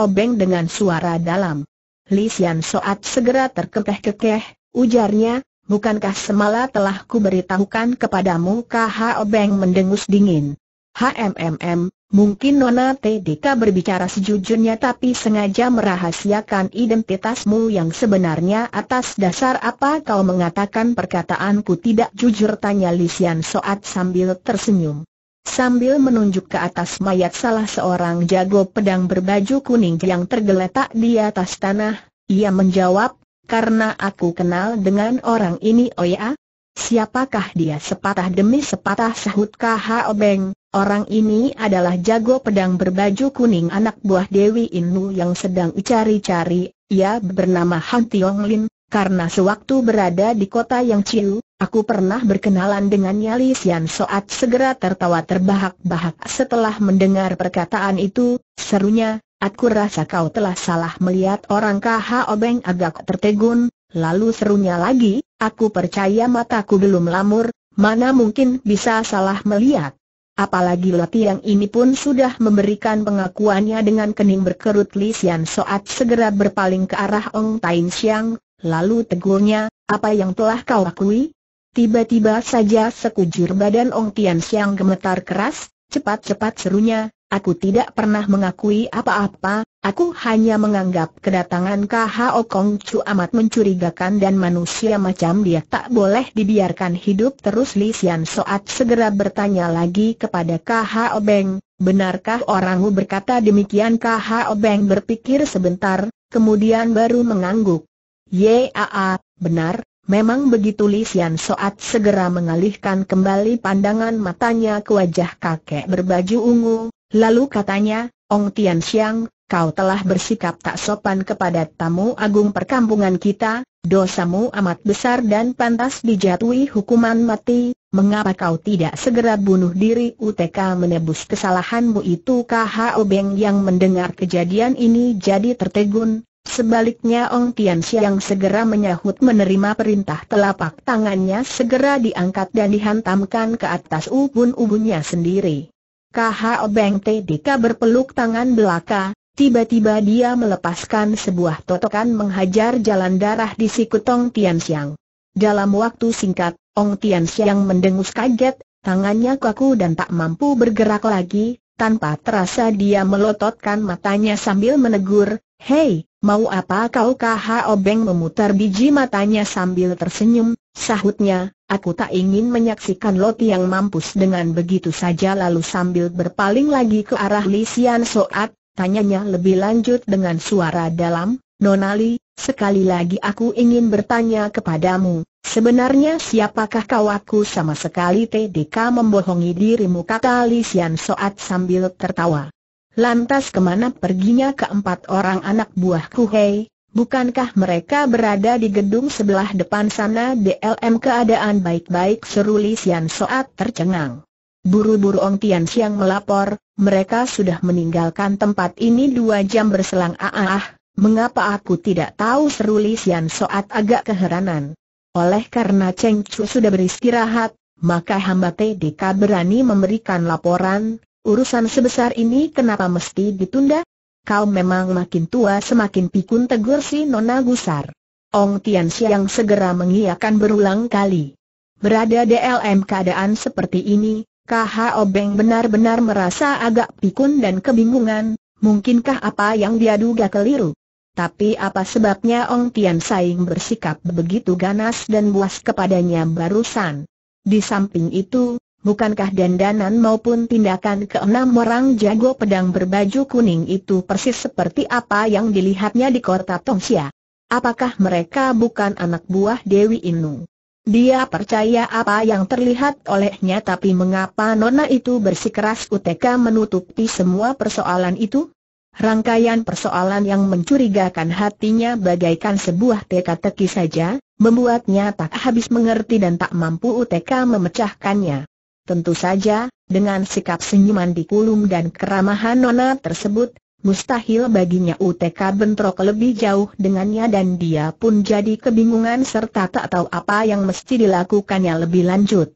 Ho Beng dengan suara dalam. Li Xian Soat segera terkekeh-kekeh, ujarnya, bukankah semala telah ku beritahukan kepadamu Ho Beng mendengus dingin. HMMM, Mungkin Nona TDK berbicara sejujurnya tapi sengaja merahasiakan identitasmu yang sebenarnya atas dasar apa kau mengatakan perkataanku tidak jujur tanya Lisian Soat sambil tersenyum. Sambil menunjuk ke atas mayat salah seorang jago pedang berbaju kuning yang tergeletak di atas tanah, ia menjawab, karena aku kenal dengan orang ini oh ya, Siapakah dia sepatah demi sepatah sahut KHO Beng, orang ini adalah jago pedang berbaju kuning anak buah Dewi Inu yang sedang cari cari ia bernama Han Tiong Lin, karena sewaktu berada di kota yang Ciu, aku pernah berkenalan dengan Li Sian Soat segera tertawa terbahak-bahak setelah mendengar perkataan itu, serunya, aku rasa kau telah salah melihat orang KHO Beng agak tertegun, Lalu serunya lagi, aku percaya mataku belum lamur, mana mungkin bisa salah melihat. Apalagi Loti yang ini pun sudah memberikan pengakuannya dengan kening berkerut Li Xian Soat segera berpaling ke arah Ong Tain Siang, lalu tegurnya, apa yang telah kau akui? Tiba-tiba saja sekujur badan Ong Tian Siang gemetar keras, cepat-cepat serunya, Aku tidak pernah mengakui apa-apa, aku hanya menganggap kedatangan KHO Kong Chu amat mencurigakan dan manusia macam dia tak boleh dibiarkan hidup terus Li Xian Soat segera bertanya lagi kepada KHO Beng, benarkah orangmu berkata demikian KHO Beng berpikir sebentar, kemudian baru mengangguk. Yaa, benar, Memang begitu Li Xian Soat segera mengalihkan kembali pandangan matanya ke wajah kakek berbaju ungu, Lalu katanya, Ong Tian Xiang, kau telah bersikap tak sopan kepada tamu agung perkampungan kita, dosamu amat besar dan pantas dijatuhi hukuman mati, mengapa kau tidak segera bunuh diri UTK menebus kesalahanmu itu KHO Beng yang mendengar kejadian ini jadi tertegun, Sebaliknya Ong Tian Xiang segera menyahut menerima perintah telapak tangannya segera diangkat dan dihantamkan ke atas ubun-ubunnya sendiri. KHO Beng T.D.K. berpeluk tangan belaka, tiba-tiba dia melepaskan sebuah totokan menghajar jalan darah di siku Tong Tian Siang. Dalam waktu singkat, Ong Tian Siang mendengus kaget, tangannya kaku dan tak mampu bergerak lagi, tanpa terasa dia melototkan matanya sambil menegur, Hei, mau apa kau KHO Beng memutar biji matanya sambil tersenyum, sahutnya, Aku tak ingin menyaksikan Loti yang mampus dengan begitu saja lalu sambil berpaling lagi ke arah Li Soat, tanyanya lebih lanjut dengan suara dalam, Nonali, sekali lagi aku ingin bertanya kepadamu, sebenarnya siapakah kau aku sama sekali TDK membohongi dirimu kata Li Soat sambil tertawa. Lantas kemana perginya keempat orang anak buahku hei? Bukankah mereka berada di gedung sebelah depan sana DLM keadaan baik-baik seru Li Xian Soat tercengang. Buru-buru Ong Tian Siang melapor, mereka sudah meninggalkan tempat ini dua jam berselang ah, ah, ah, mengapa aku tidak tahu seru Li Xian Soat agak keheranan. Oleh karena Cheng Chu sudah beristirahat, maka hamba TDK berani memberikan laporan, urusan sebesar ini kenapa mesti ditunda? Kau memang makin tua semakin pikun tegur si Nona Gusar. Ong Tian Siang segera mengiakan berulang kali. Berada dalam keadaan seperti ini, KH Obeng benar-benar merasa agak pikun dan kebingungan, mungkinkah apa yang dia duga keliru? Tapi apa sebabnya Ong Tian Saing bersikap begitu ganas dan buas kepadanya barusan? Di samping itu, Bukankah dandanan maupun tindakan keenam orang jago pedang berbaju kuning itu persis seperti apa yang dilihatnya di kota Tongsia? Apakah mereka bukan anak buah Dewi Inu? Dia percaya apa yang terlihat olehnya tapi mengapa nona itu bersikeras UTK menutupi semua persoalan itu? Rangkaian persoalan yang mencurigakan hatinya bagaikan sebuah teka-teki saja, membuatnya tak habis mengerti dan tak mampu UTK memecahkannya. Tentu saja, dengan sikap senyuman di kulum dan keramahan nona tersebut, mustahil baginya UTK bentrok lebih jauh dengannya dan dia pun jadi kebingungan serta tak tahu apa yang mesti dilakukannya lebih lanjut.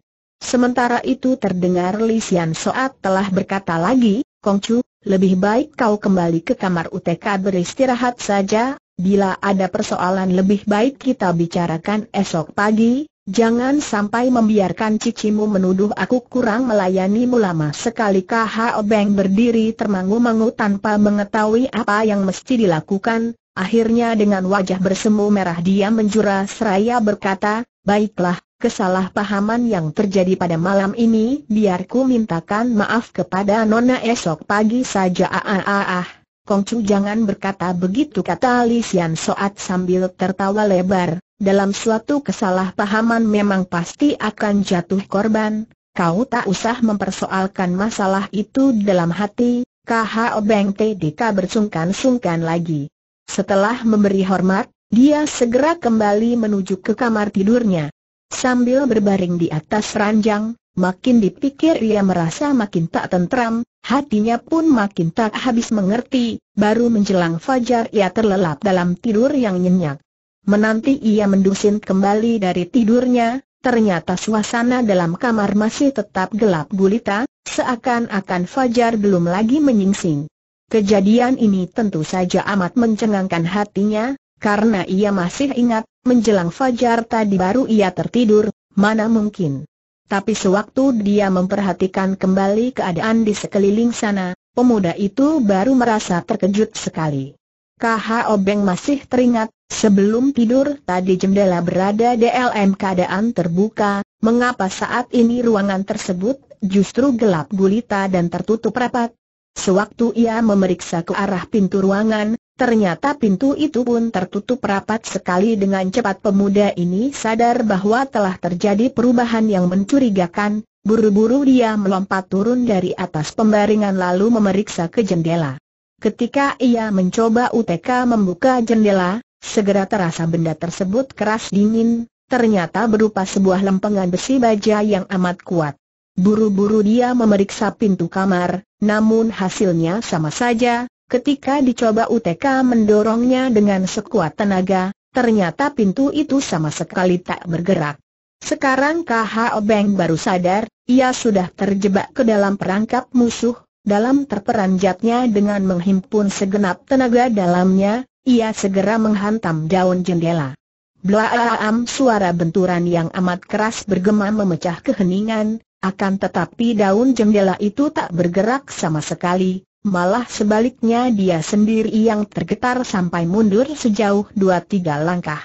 Sementara itu terdengar Lisian Soat telah berkata lagi, Kongcu, lebih baik kau kembali ke kamar UTK beristirahat saja, bila ada persoalan lebih baik kita bicarakan esok pagi, Jangan sampai membiarkan cicimu menuduh aku kurang melayanimu lama sekali kah? Obeng berdiri termangu-mangu tanpa mengetahui apa yang mesti dilakukan, akhirnya dengan wajah bersemu merah dia menjura seraya berkata, baiklah, kesalahpahaman yang terjadi pada malam ini biarku mintakan maaf kepada Nona esok pagi saja ah, ah, ah, ah. Kongcu jangan berkata begitu kata Li Xian Soat sambil tertawa lebar, dalam suatu kesalahpahaman memang pasti akan jatuh korban, kau tak usah mempersoalkan masalah itu dalam hati, KH Beng T.D.K. bersungkan-sungkan lagi. Setelah memberi hormat, dia segera kembali menuju ke kamar tidurnya. Sambil berbaring di atas ranjang, makin dipikir ia merasa makin tak tentram, Hatinya pun makin tak habis mengerti, baru menjelang fajar ia terlelap dalam tidur yang nyenyak. Menanti ia mendusin kembali dari tidurnya, ternyata suasana dalam kamar masih tetap gelap gulita, seakan-akan fajar belum lagi menyingsing. Kejadian ini tentu saja amat mencengangkan hatinya, karena ia masih ingat, menjelang fajar tadi baru ia tertidur, mana mungkin tapi sewaktu dia memperhatikan kembali keadaan di sekeliling sana, pemuda itu baru merasa terkejut sekali. KH Obeng masih teringat, sebelum tidur tadi jendela berada DLM keadaan terbuka, mengapa saat ini ruangan tersebut justru gelap gulita dan tertutup rapat. Sewaktu ia memeriksa ke arah pintu ruangan, Ternyata pintu itu pun tertutup rapat sekali dengan cepat pemuda ini sadar bahwa telah terjadi perubahan yang mencurigakan, buru-buru dia melompat turun dari atas pembaringan lalu memeriksa ke jendela. Ketika ia mencoba UTK membuka jendela, segera terasa benda tersebut keras dingin, ternyata berupa sebuah lempengan besi baja yang amat kuat. Buru-buru dia memeriksa pintu kamar, namun hasilnya sama saja, Ketika dicoba UTK mendorongnya dengan sekuat tenaga, ternyata pintu itu sama sekali tak bergerak. Sekarang KH Obeng baru sadar, ia sudah terjebak ke dalam perangkap musuh, dalam terperanjatnya dengan menghimpun segenap tenaga dalamnya, ia segera menghantam daun jendela. Blaaam suara benturan yang amat keras bergema memecah keheningan, akan tetapi daun jendela itu tak bergerak sama sekali, malah sebaliknya dia sendiri yang tergetar sampai mundur sejauh dua tiga langkah.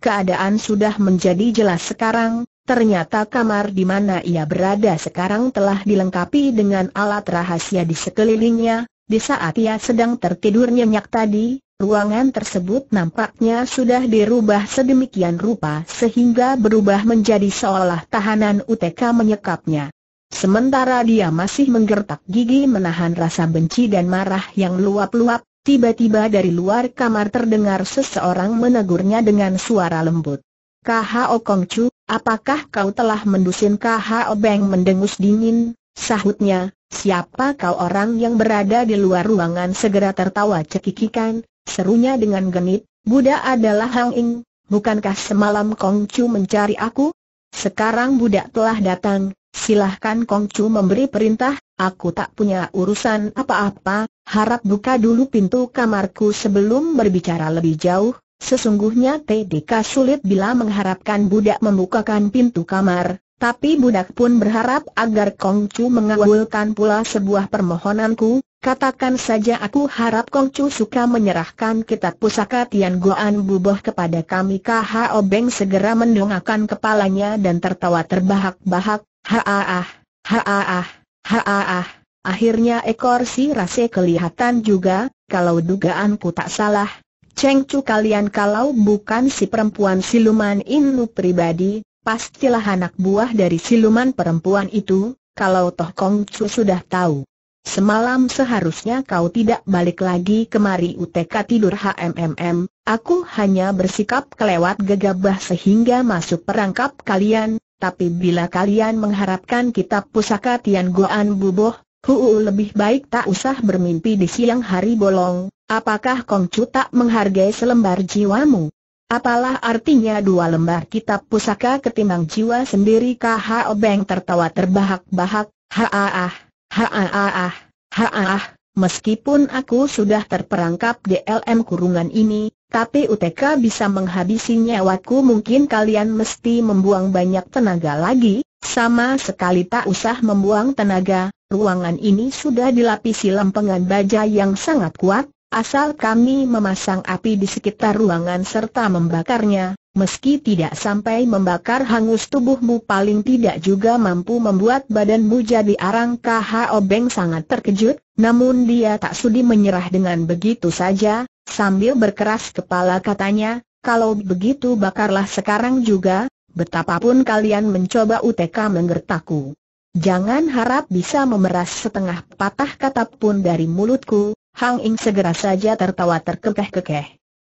Keadaan sudah menjadi jelas sekarang, ternyata kamar di mana ia berada sekarang telah dilengkapi dengan alat rahasia di sekelilingnya, di saat ia sedang tertidur nyenyak tadi, ruangan tersebut nampaknya sudah dirubah sedemikian rupa sehingga berubah menjadi seolah tahanan UTK menyekapnya. Sementara dia masih menggertak gigi menahan rasa benci dan marah yang luap-luap, tiba-tiba dari luar kamar terdengar seseorang menegurnya dengan suara lembut. K.H.O. Kong Chu, apakah kau telah mendusin K.H.O. Beng mendengus dingin? Sahutnya, siapa kau orang yang berada di luar ruangan segera tertawa cekikikan, serunya dengan genit, Buddha adalah Hang Ing, bukankah semalam Kong Chu mencari aku? Sekarang budak telah datang, Silahkan Kongcu memberi perintah, aku tak punya urusan apa-apa, harap buka dulu pintu kamarku sebelum berbicara lebih jauh. Sesungguhnya TDK sulit bila mengharapkan budak membukakan pintu kamar, tapi budak pun berharap agar Kongcu mengabulkan pula sebuah permohonanku, Katakan saja aku harap Kongcu suka menyerahkan kitab pusaka Tian Guan Buboh kepada kami KHO Beng segera mendongakkan kepalanya dan tertawa terbahak-bahak, Haaah, haaah, haaah. Akhirnya ekor si rase kelihatan juga, kalau dugaanku tak salah. Cengcu kalian kalau bukan si perempuan siluman Inu pribadi, pastilah anak buah dari siluman perempuan itu, kalau toh Kongcu sudah tahu. Semalam seharusnya kau tidak balik lagi kemari UTK tidur HMMM, aku hanya bersikap kelewat gegabah sehingga masuk perangkap kalian, tapi bila kalian mengharapkan kitab pusaka Tian Goan Buboh, Huu lebih baik tak usah bermimpi di siang hari bolong, apakah Kongcu tak menghargai selembar jiwamu? Apalah artinya dua lembar kitab pusaka ketimbang jiwa sendiri kah? Obeng tertawa terbahak-bahak, Haah, haah, haah. meskipun aku sudah terperangkap di LM kurungan ini, tapi UTK bisa menghabisi nyawaku mungkin kalian mesti membuang banyak tenaga lagi, sama sekali tak usah membuang tenaga, ruangan ini sudah dilapisi lempengan baja yang sangat kuat, asal kami memasang api di sekitar ruangan serta membakarnya, meski tidak sampai membakar hangus tubuhmu paling tidak juga mampu membuat badanmu jadi arang KH Obeng sangat terkejut, namun dia tak sudi menyerah dengan begitu saja, sambil berkeras kepala katanya, kalau begitu bakarlah sekarang juga, betapapun kalian mencoba UTK menggertaku. Jangan harap bisa memeras setengah patah kata pun dari mulutku, Hang Ing segera saja tertawa terkekeh-kekeh.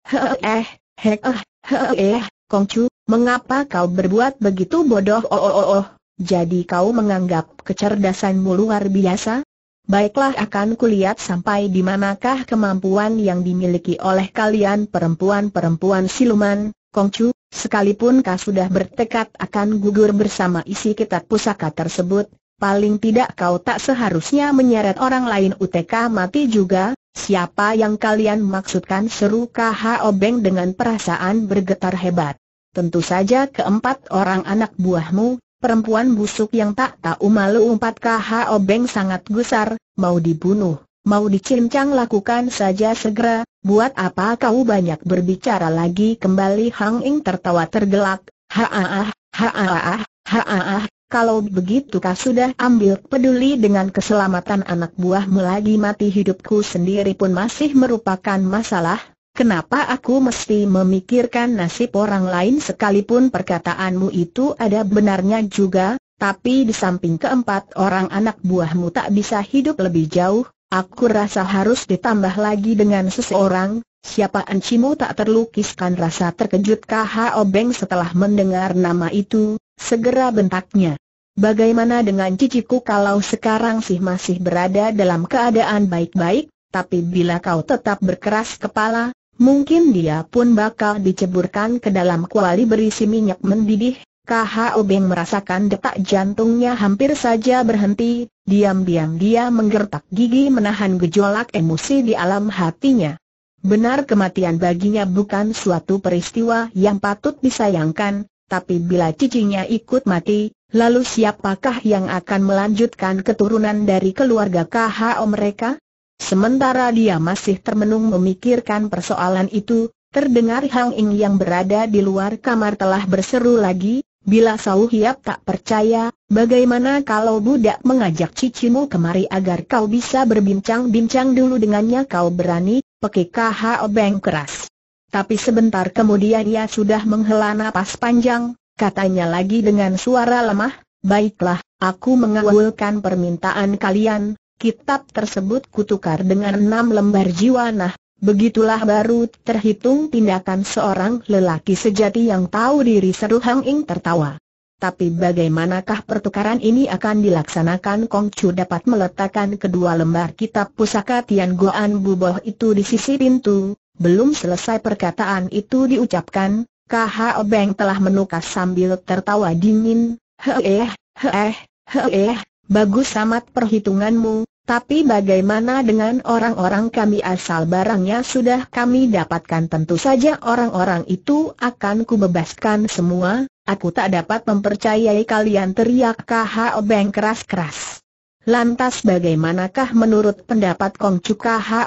Heh, heh, Heeh, eh, Kongcu, mengapa kau berbuat begitu bodoh? Oh, oh, oh, oh. Jadi kau menganggap kecerdasanmu luar biasa? Baiklah akan kulihat sampai di manakah kemampuan yang dimiliki oleh kalian perempuan-perempuan siluman, Kongcu, sekalipun kau sudah bertekad akan gugur bersama isi kitab pusaka tersebut, paling tidak kau tak seharusnya menyeret orang lain UTK mati juga, Siapa yang kalian maksudkan seru KH obeng dengan perasaan bergetar hebat. Tentu saja keempat orang anak buahmu, perempuan busuk yang tak tahu malu Empat KH obeng sangat gusar, mau dibunuh, mau dicincang lakukan saja segera, buat apa kau banyak berbicara lagi kembali Hang Ing tertawa tergelak, ha ah, ha kalau begitu kau sudah ambil peduli dengan keselamatan anak buahmu lagi mati hidupku sendiri pun masih merupakan masalah, kenapa aku mesti memikirkan nasib orang lain sekalipun perkataanmu itu ada benarnya juga, tapi di samping keempat orang anak buahmu tak bisa hidup lebih jauh, aku rasa harus ditambah lagi dengan seseorang, Siapa Encimu tak terlukiskan rasa terkejut KHO Beng setelah mendengar nama itu, segera bentaknya. Bagaimana dengan ciciku kalau sekarang sih masih berada dalam keadaan baik-baik, tapi bila kau tetap berkeras kepala, mungkin dia pun bakal diceburkan ke dalam kuali berisi minyak mendidih. K.H.O. Obeng merasakan detak jantungnya hampir saja berhenti, diam-diam dia menggertak gigi menahan gejolak emosi di alam hatinya. Benar kematian baginya bukan suatu peristiwa yang patut disayangkan, tapi bila cicinya ikut mati, Lalu siapakah yang akan melanjutkan keturunan dari keluarga KHO mereka? Sementara dia masih termenung memikirkan persoalan itu, terdengar Hang Ing yang berada di luar kamar telah berseru lagi, bila Sau Hiap tak percaya, bagaimana kalau budak mengajak cicimu kemari agar kau bisa berbincang-bincang dulu dengannya kau berani, Peki KHO Beng keras. Tapi sebentar kemudian ia sudah menghela napas panjang, katanya lagi dengan suara lemah, baiklah, aku mengawulkan permintaan kalian, kitab tersebut kutukar dengan enam lembar jiwa nah, begitulah baru terhitung tindakan seorang lelaki sejati yang tahu diri seru Hang Ing tertawa. Tapi bagaimanakah pertukaran ini akan dilaksanakan Kong Chu dapat meletakkan kedua lembar kitab pusaka Tian Goan Boh itu di sisi pintu, belum selesai perkataan itu diucapkan, KH Obeng telah menukar sambil tertawa dingin, heeh, heeh, heeh, bagus amat perhitunganmu, tapi bagaimana dengan orang-orang kami asal barangnya sudah kami dapatkan tentu saja orang-orang itu akan kubebaskan semua, aku tak dapat mempercayai kalian teriak KH Obeng keras-keras. Lantas bagaimanakah menurut pendapat Kong Chu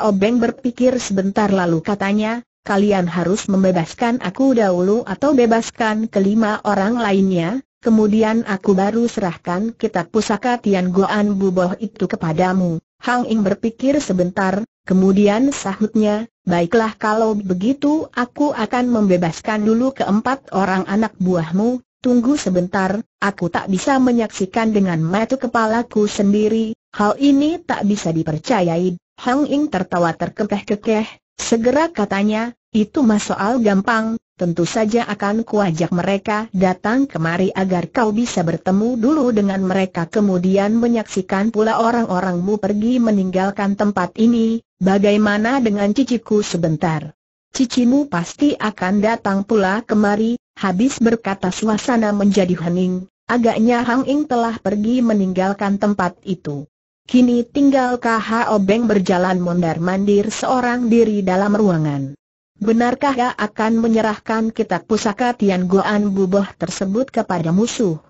Obeng berpikir sebentar lalu katanya, kalian harus membebaskan aku dahulu atau bebaskan kelima orang lainnya, kemudian aku baru serahkan kitab pusaka Tian Goan Buboh itu kepadamu. Hang Ing berpikir sebentar, kemudian sahutnya, baiklah kalau begitu aku akan membebaskan dulu keempat orang anak buahmu, tunggu sebentar, aku tak bisa menyaksikan dengan mata kepalaku sendiri, hal ini tak bisa dipercayai. Hang Ing tertawa terkekeh-kekeh, Segera katanya, itu mah soal gampang, tentu saja akan kuajak mereka datang kemari agar kau bisa bertemu dulu dengan mereka kemudian menyaksikan pula orang-orangmu pergi meninggalkan tempat ini, bagaimana dengan ciciku sebentar? Cicimu pasti akan datang pula kemari, habis berkata suasana menjadi hening, agaknya Hang Ing telah pergi meninggalkan tempat itu. Kini tinggal KH Obeng berjalan mondar-mandir seorang diri dalam ruangan. Benarkah ia akan menyerahkan kitab pusaka Tian Goan Buboh tersebut kepada musuh?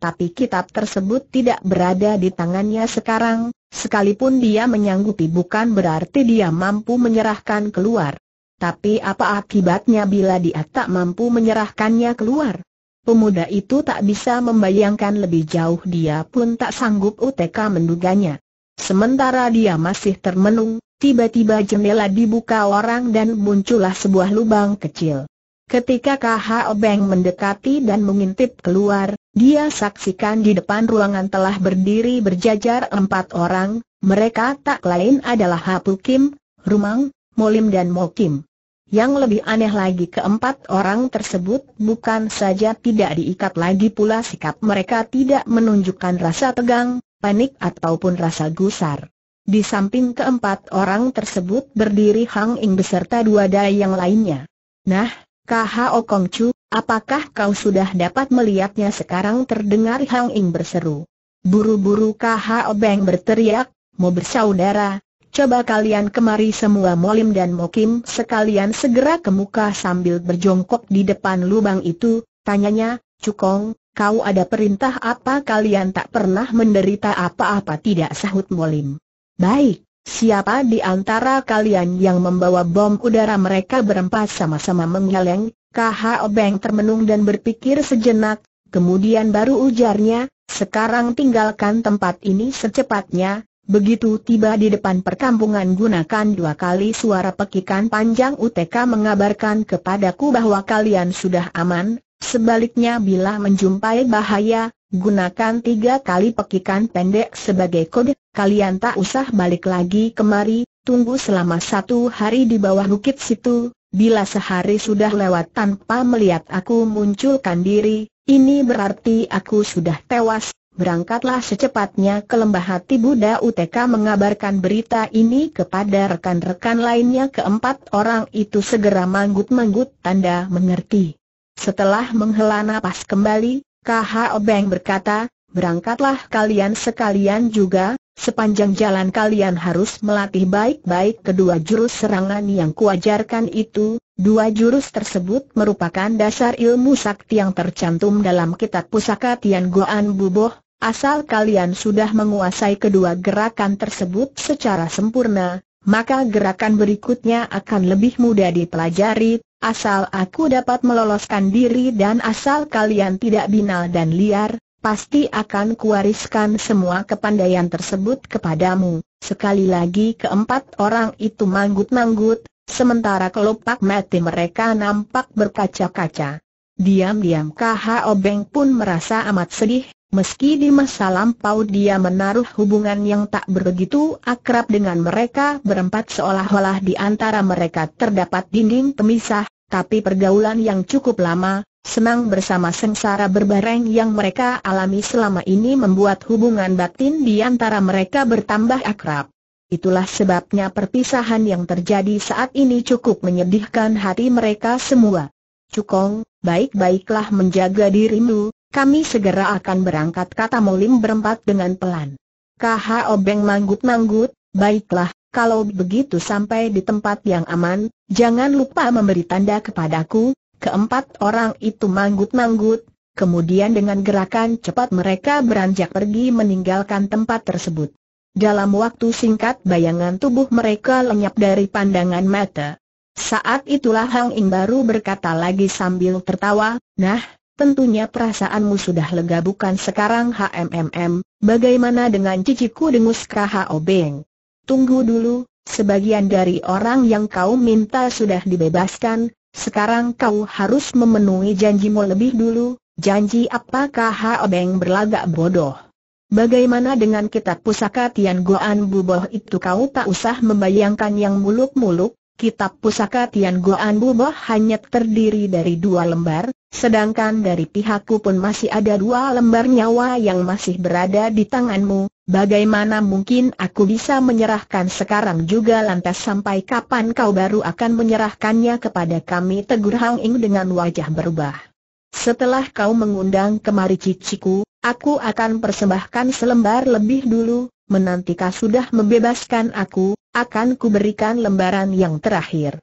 Tapi kitab tersebut tidak berada di tangannya sekarang, sekalipun dia menyanggupi bukan berarti dia mampu menyerahkan keluar. Tapi apa akibatnya bila dia tak mampu menyerahkannya keluar? Pemuda itu tak bisa membayangkan lebih jauh dia pun tak sanggup UTK menduganya. Sementara dia masih termenung, tiba-tiba jendela dibuka orang dan muncullah sebuah lubang kecil. Ketika KH Obeng mendekati dan mengintip keluar, dia saksikan di depan ruangan telah berdiri berjajar empat orang, mereka tak lain adalah Hapu Kim, Rumang, Molim dan Mokim. Yang lebih aneh lagi keempat orang tersebut bukan saja tidak diikat lagi pula sikap mereka tidak menunjukkan rasa tegang, panik ataupun rasa gusar. Di samping keempat orang tersebut berdiri Hang Ing beserta dua dai yang lainnya. Nah, O Kong Chu, apakah kau sudah dapat melihatnya sekarang terdengar Hang Ing berseru. Buru-buru K.H.O. Beng berteriak, mau bersaudara, Coba kalian kemari semua Molim dan Mokim sekalian segera ke muka sambil berjongkok di depan lubang itu, tanyanya, Cukong, kau ada perintah apa kalian tak pernah menderita apa-apa tidak sahut Molim. Baik, siapa di antara kalian yang membawa bom udara mereka berempat sama-sama menggeleng, KH Obeng termenung dan berpikir sejenak, kemudian baru ujarnya, sekarang tinggalkan tempat ini secepatnya, Begitu tiba di depan perkampungan gunakan dua kali suara pekikan panjang UTK mengabarkan kepadaku bahwa kalian sudah aman, sebaliknya bila menjumpai bahaya, gunakan tiga kali pekikan pendek sebagai kode, kalian tak usah balik lagi kemari, tunggu selama satu hari di bawah bukit situ, bila sehari sudah lewat tanpa melihat aku munculkan diri, ini berarti aku sudah tewas, Berangkatlah secepatnya ke lembah hati Buddha UTK mengabarkan berita ini kepada rekan-rekan lainnya keempat orang itu segera manggut-manggut tanda mengerti. Setelah menghela napas kembali, KH Obeng berkata, berangkatlah kalian sekalian juga, sepanjang jalan kalian harus melatih baik-baik kedua jurus serangan yang kuajarkan itu, Dua jurus tersebut merupakan dasar ilmu sakti yang tercantum dalam kitab pusaka Tian Goan Buboh, Asal kalian sudah menguasai kedua gerakan tersebut secara sempurna, maka gerakan berikutnya akan lebih mudah dipelajari, asal aku dapat meloloskan diri dan asal kalian tidak binal dan liar, pasti akan kuwariskan semua kepandaian tersebut kepadamu. Sekali lagi keempat orang itu manggut-manggut, sementara kelopak mati mereka nampak berkaca-kaca. Diam-diam KHO Obeng pun merasa amat sedih, Meski di masa lampau dia menaruh hubungan yang tak begitu akrab dengan mereka berempat seolah-olah di antara mereka terdapat dinding pemisah, tapi pergaulan yang cukup lama, senang bersama sengsara berbareng yang mereka alami selama ini membuat hubungan batin di antara mereka bertambah akrab. Itulah sebabnya perpisahan yang terjadi saat ini cukup menyedihkan hati mereka semua. Cukong, baik-baiklah menjaga dirimu, kami segera akan berangkat kata Molim berempat dengan pelan. KH Obeng manggut-manggut, baiklah, kalau begitu sampai di tempat yang aman, jangan lupa memberi tanda kepadaku. Keempat orang itu manggut-manggut, kemudian dengan gerakan cepat mereka beranjak pergi meninggalkan tempat tersebut. Dalam waktu singkat bayangan tubuh mereka lenyap dari pandangan mata. Saat itulah Hang Ing baru berkata lagi sambil tertawa, Nah, Tentunya perasaanmu sudah lega bukan sekarang HMMM, bagaimana dengan ciciku dengus KHO Obeng? Tunggu dulu, sebagian dari orang yang kau minta sudah dibebaskan, sekarang kau harus memenuhi janjimu lebih dulu, janji apakah KHO Beng berlagak bodoh. Bagaimana dengan kitab pusaka Tian Goan Buboh itu kau tak usah membayangkan yang muluk-muluk, kitab pusaka Tian Goan Buboh hanya terdiri dari dua lembar, Sedangkan dari pihakku pun masih ada dua lembar nyawa yang masih berada di tanganmu, bagaimana mungkin aku bisa menyerahkan sekarang juga lantas sampai kapan kau baru akan menyerahkannya kepada kami tegur Hang Ing dengan wajah berubah. Setelah kau mengundang kemari ciciku, aku akan persembahkan selembar lebih dulu, menanti kau sudah membebaskan aku, akan kuberikan lembaran yang terakhir.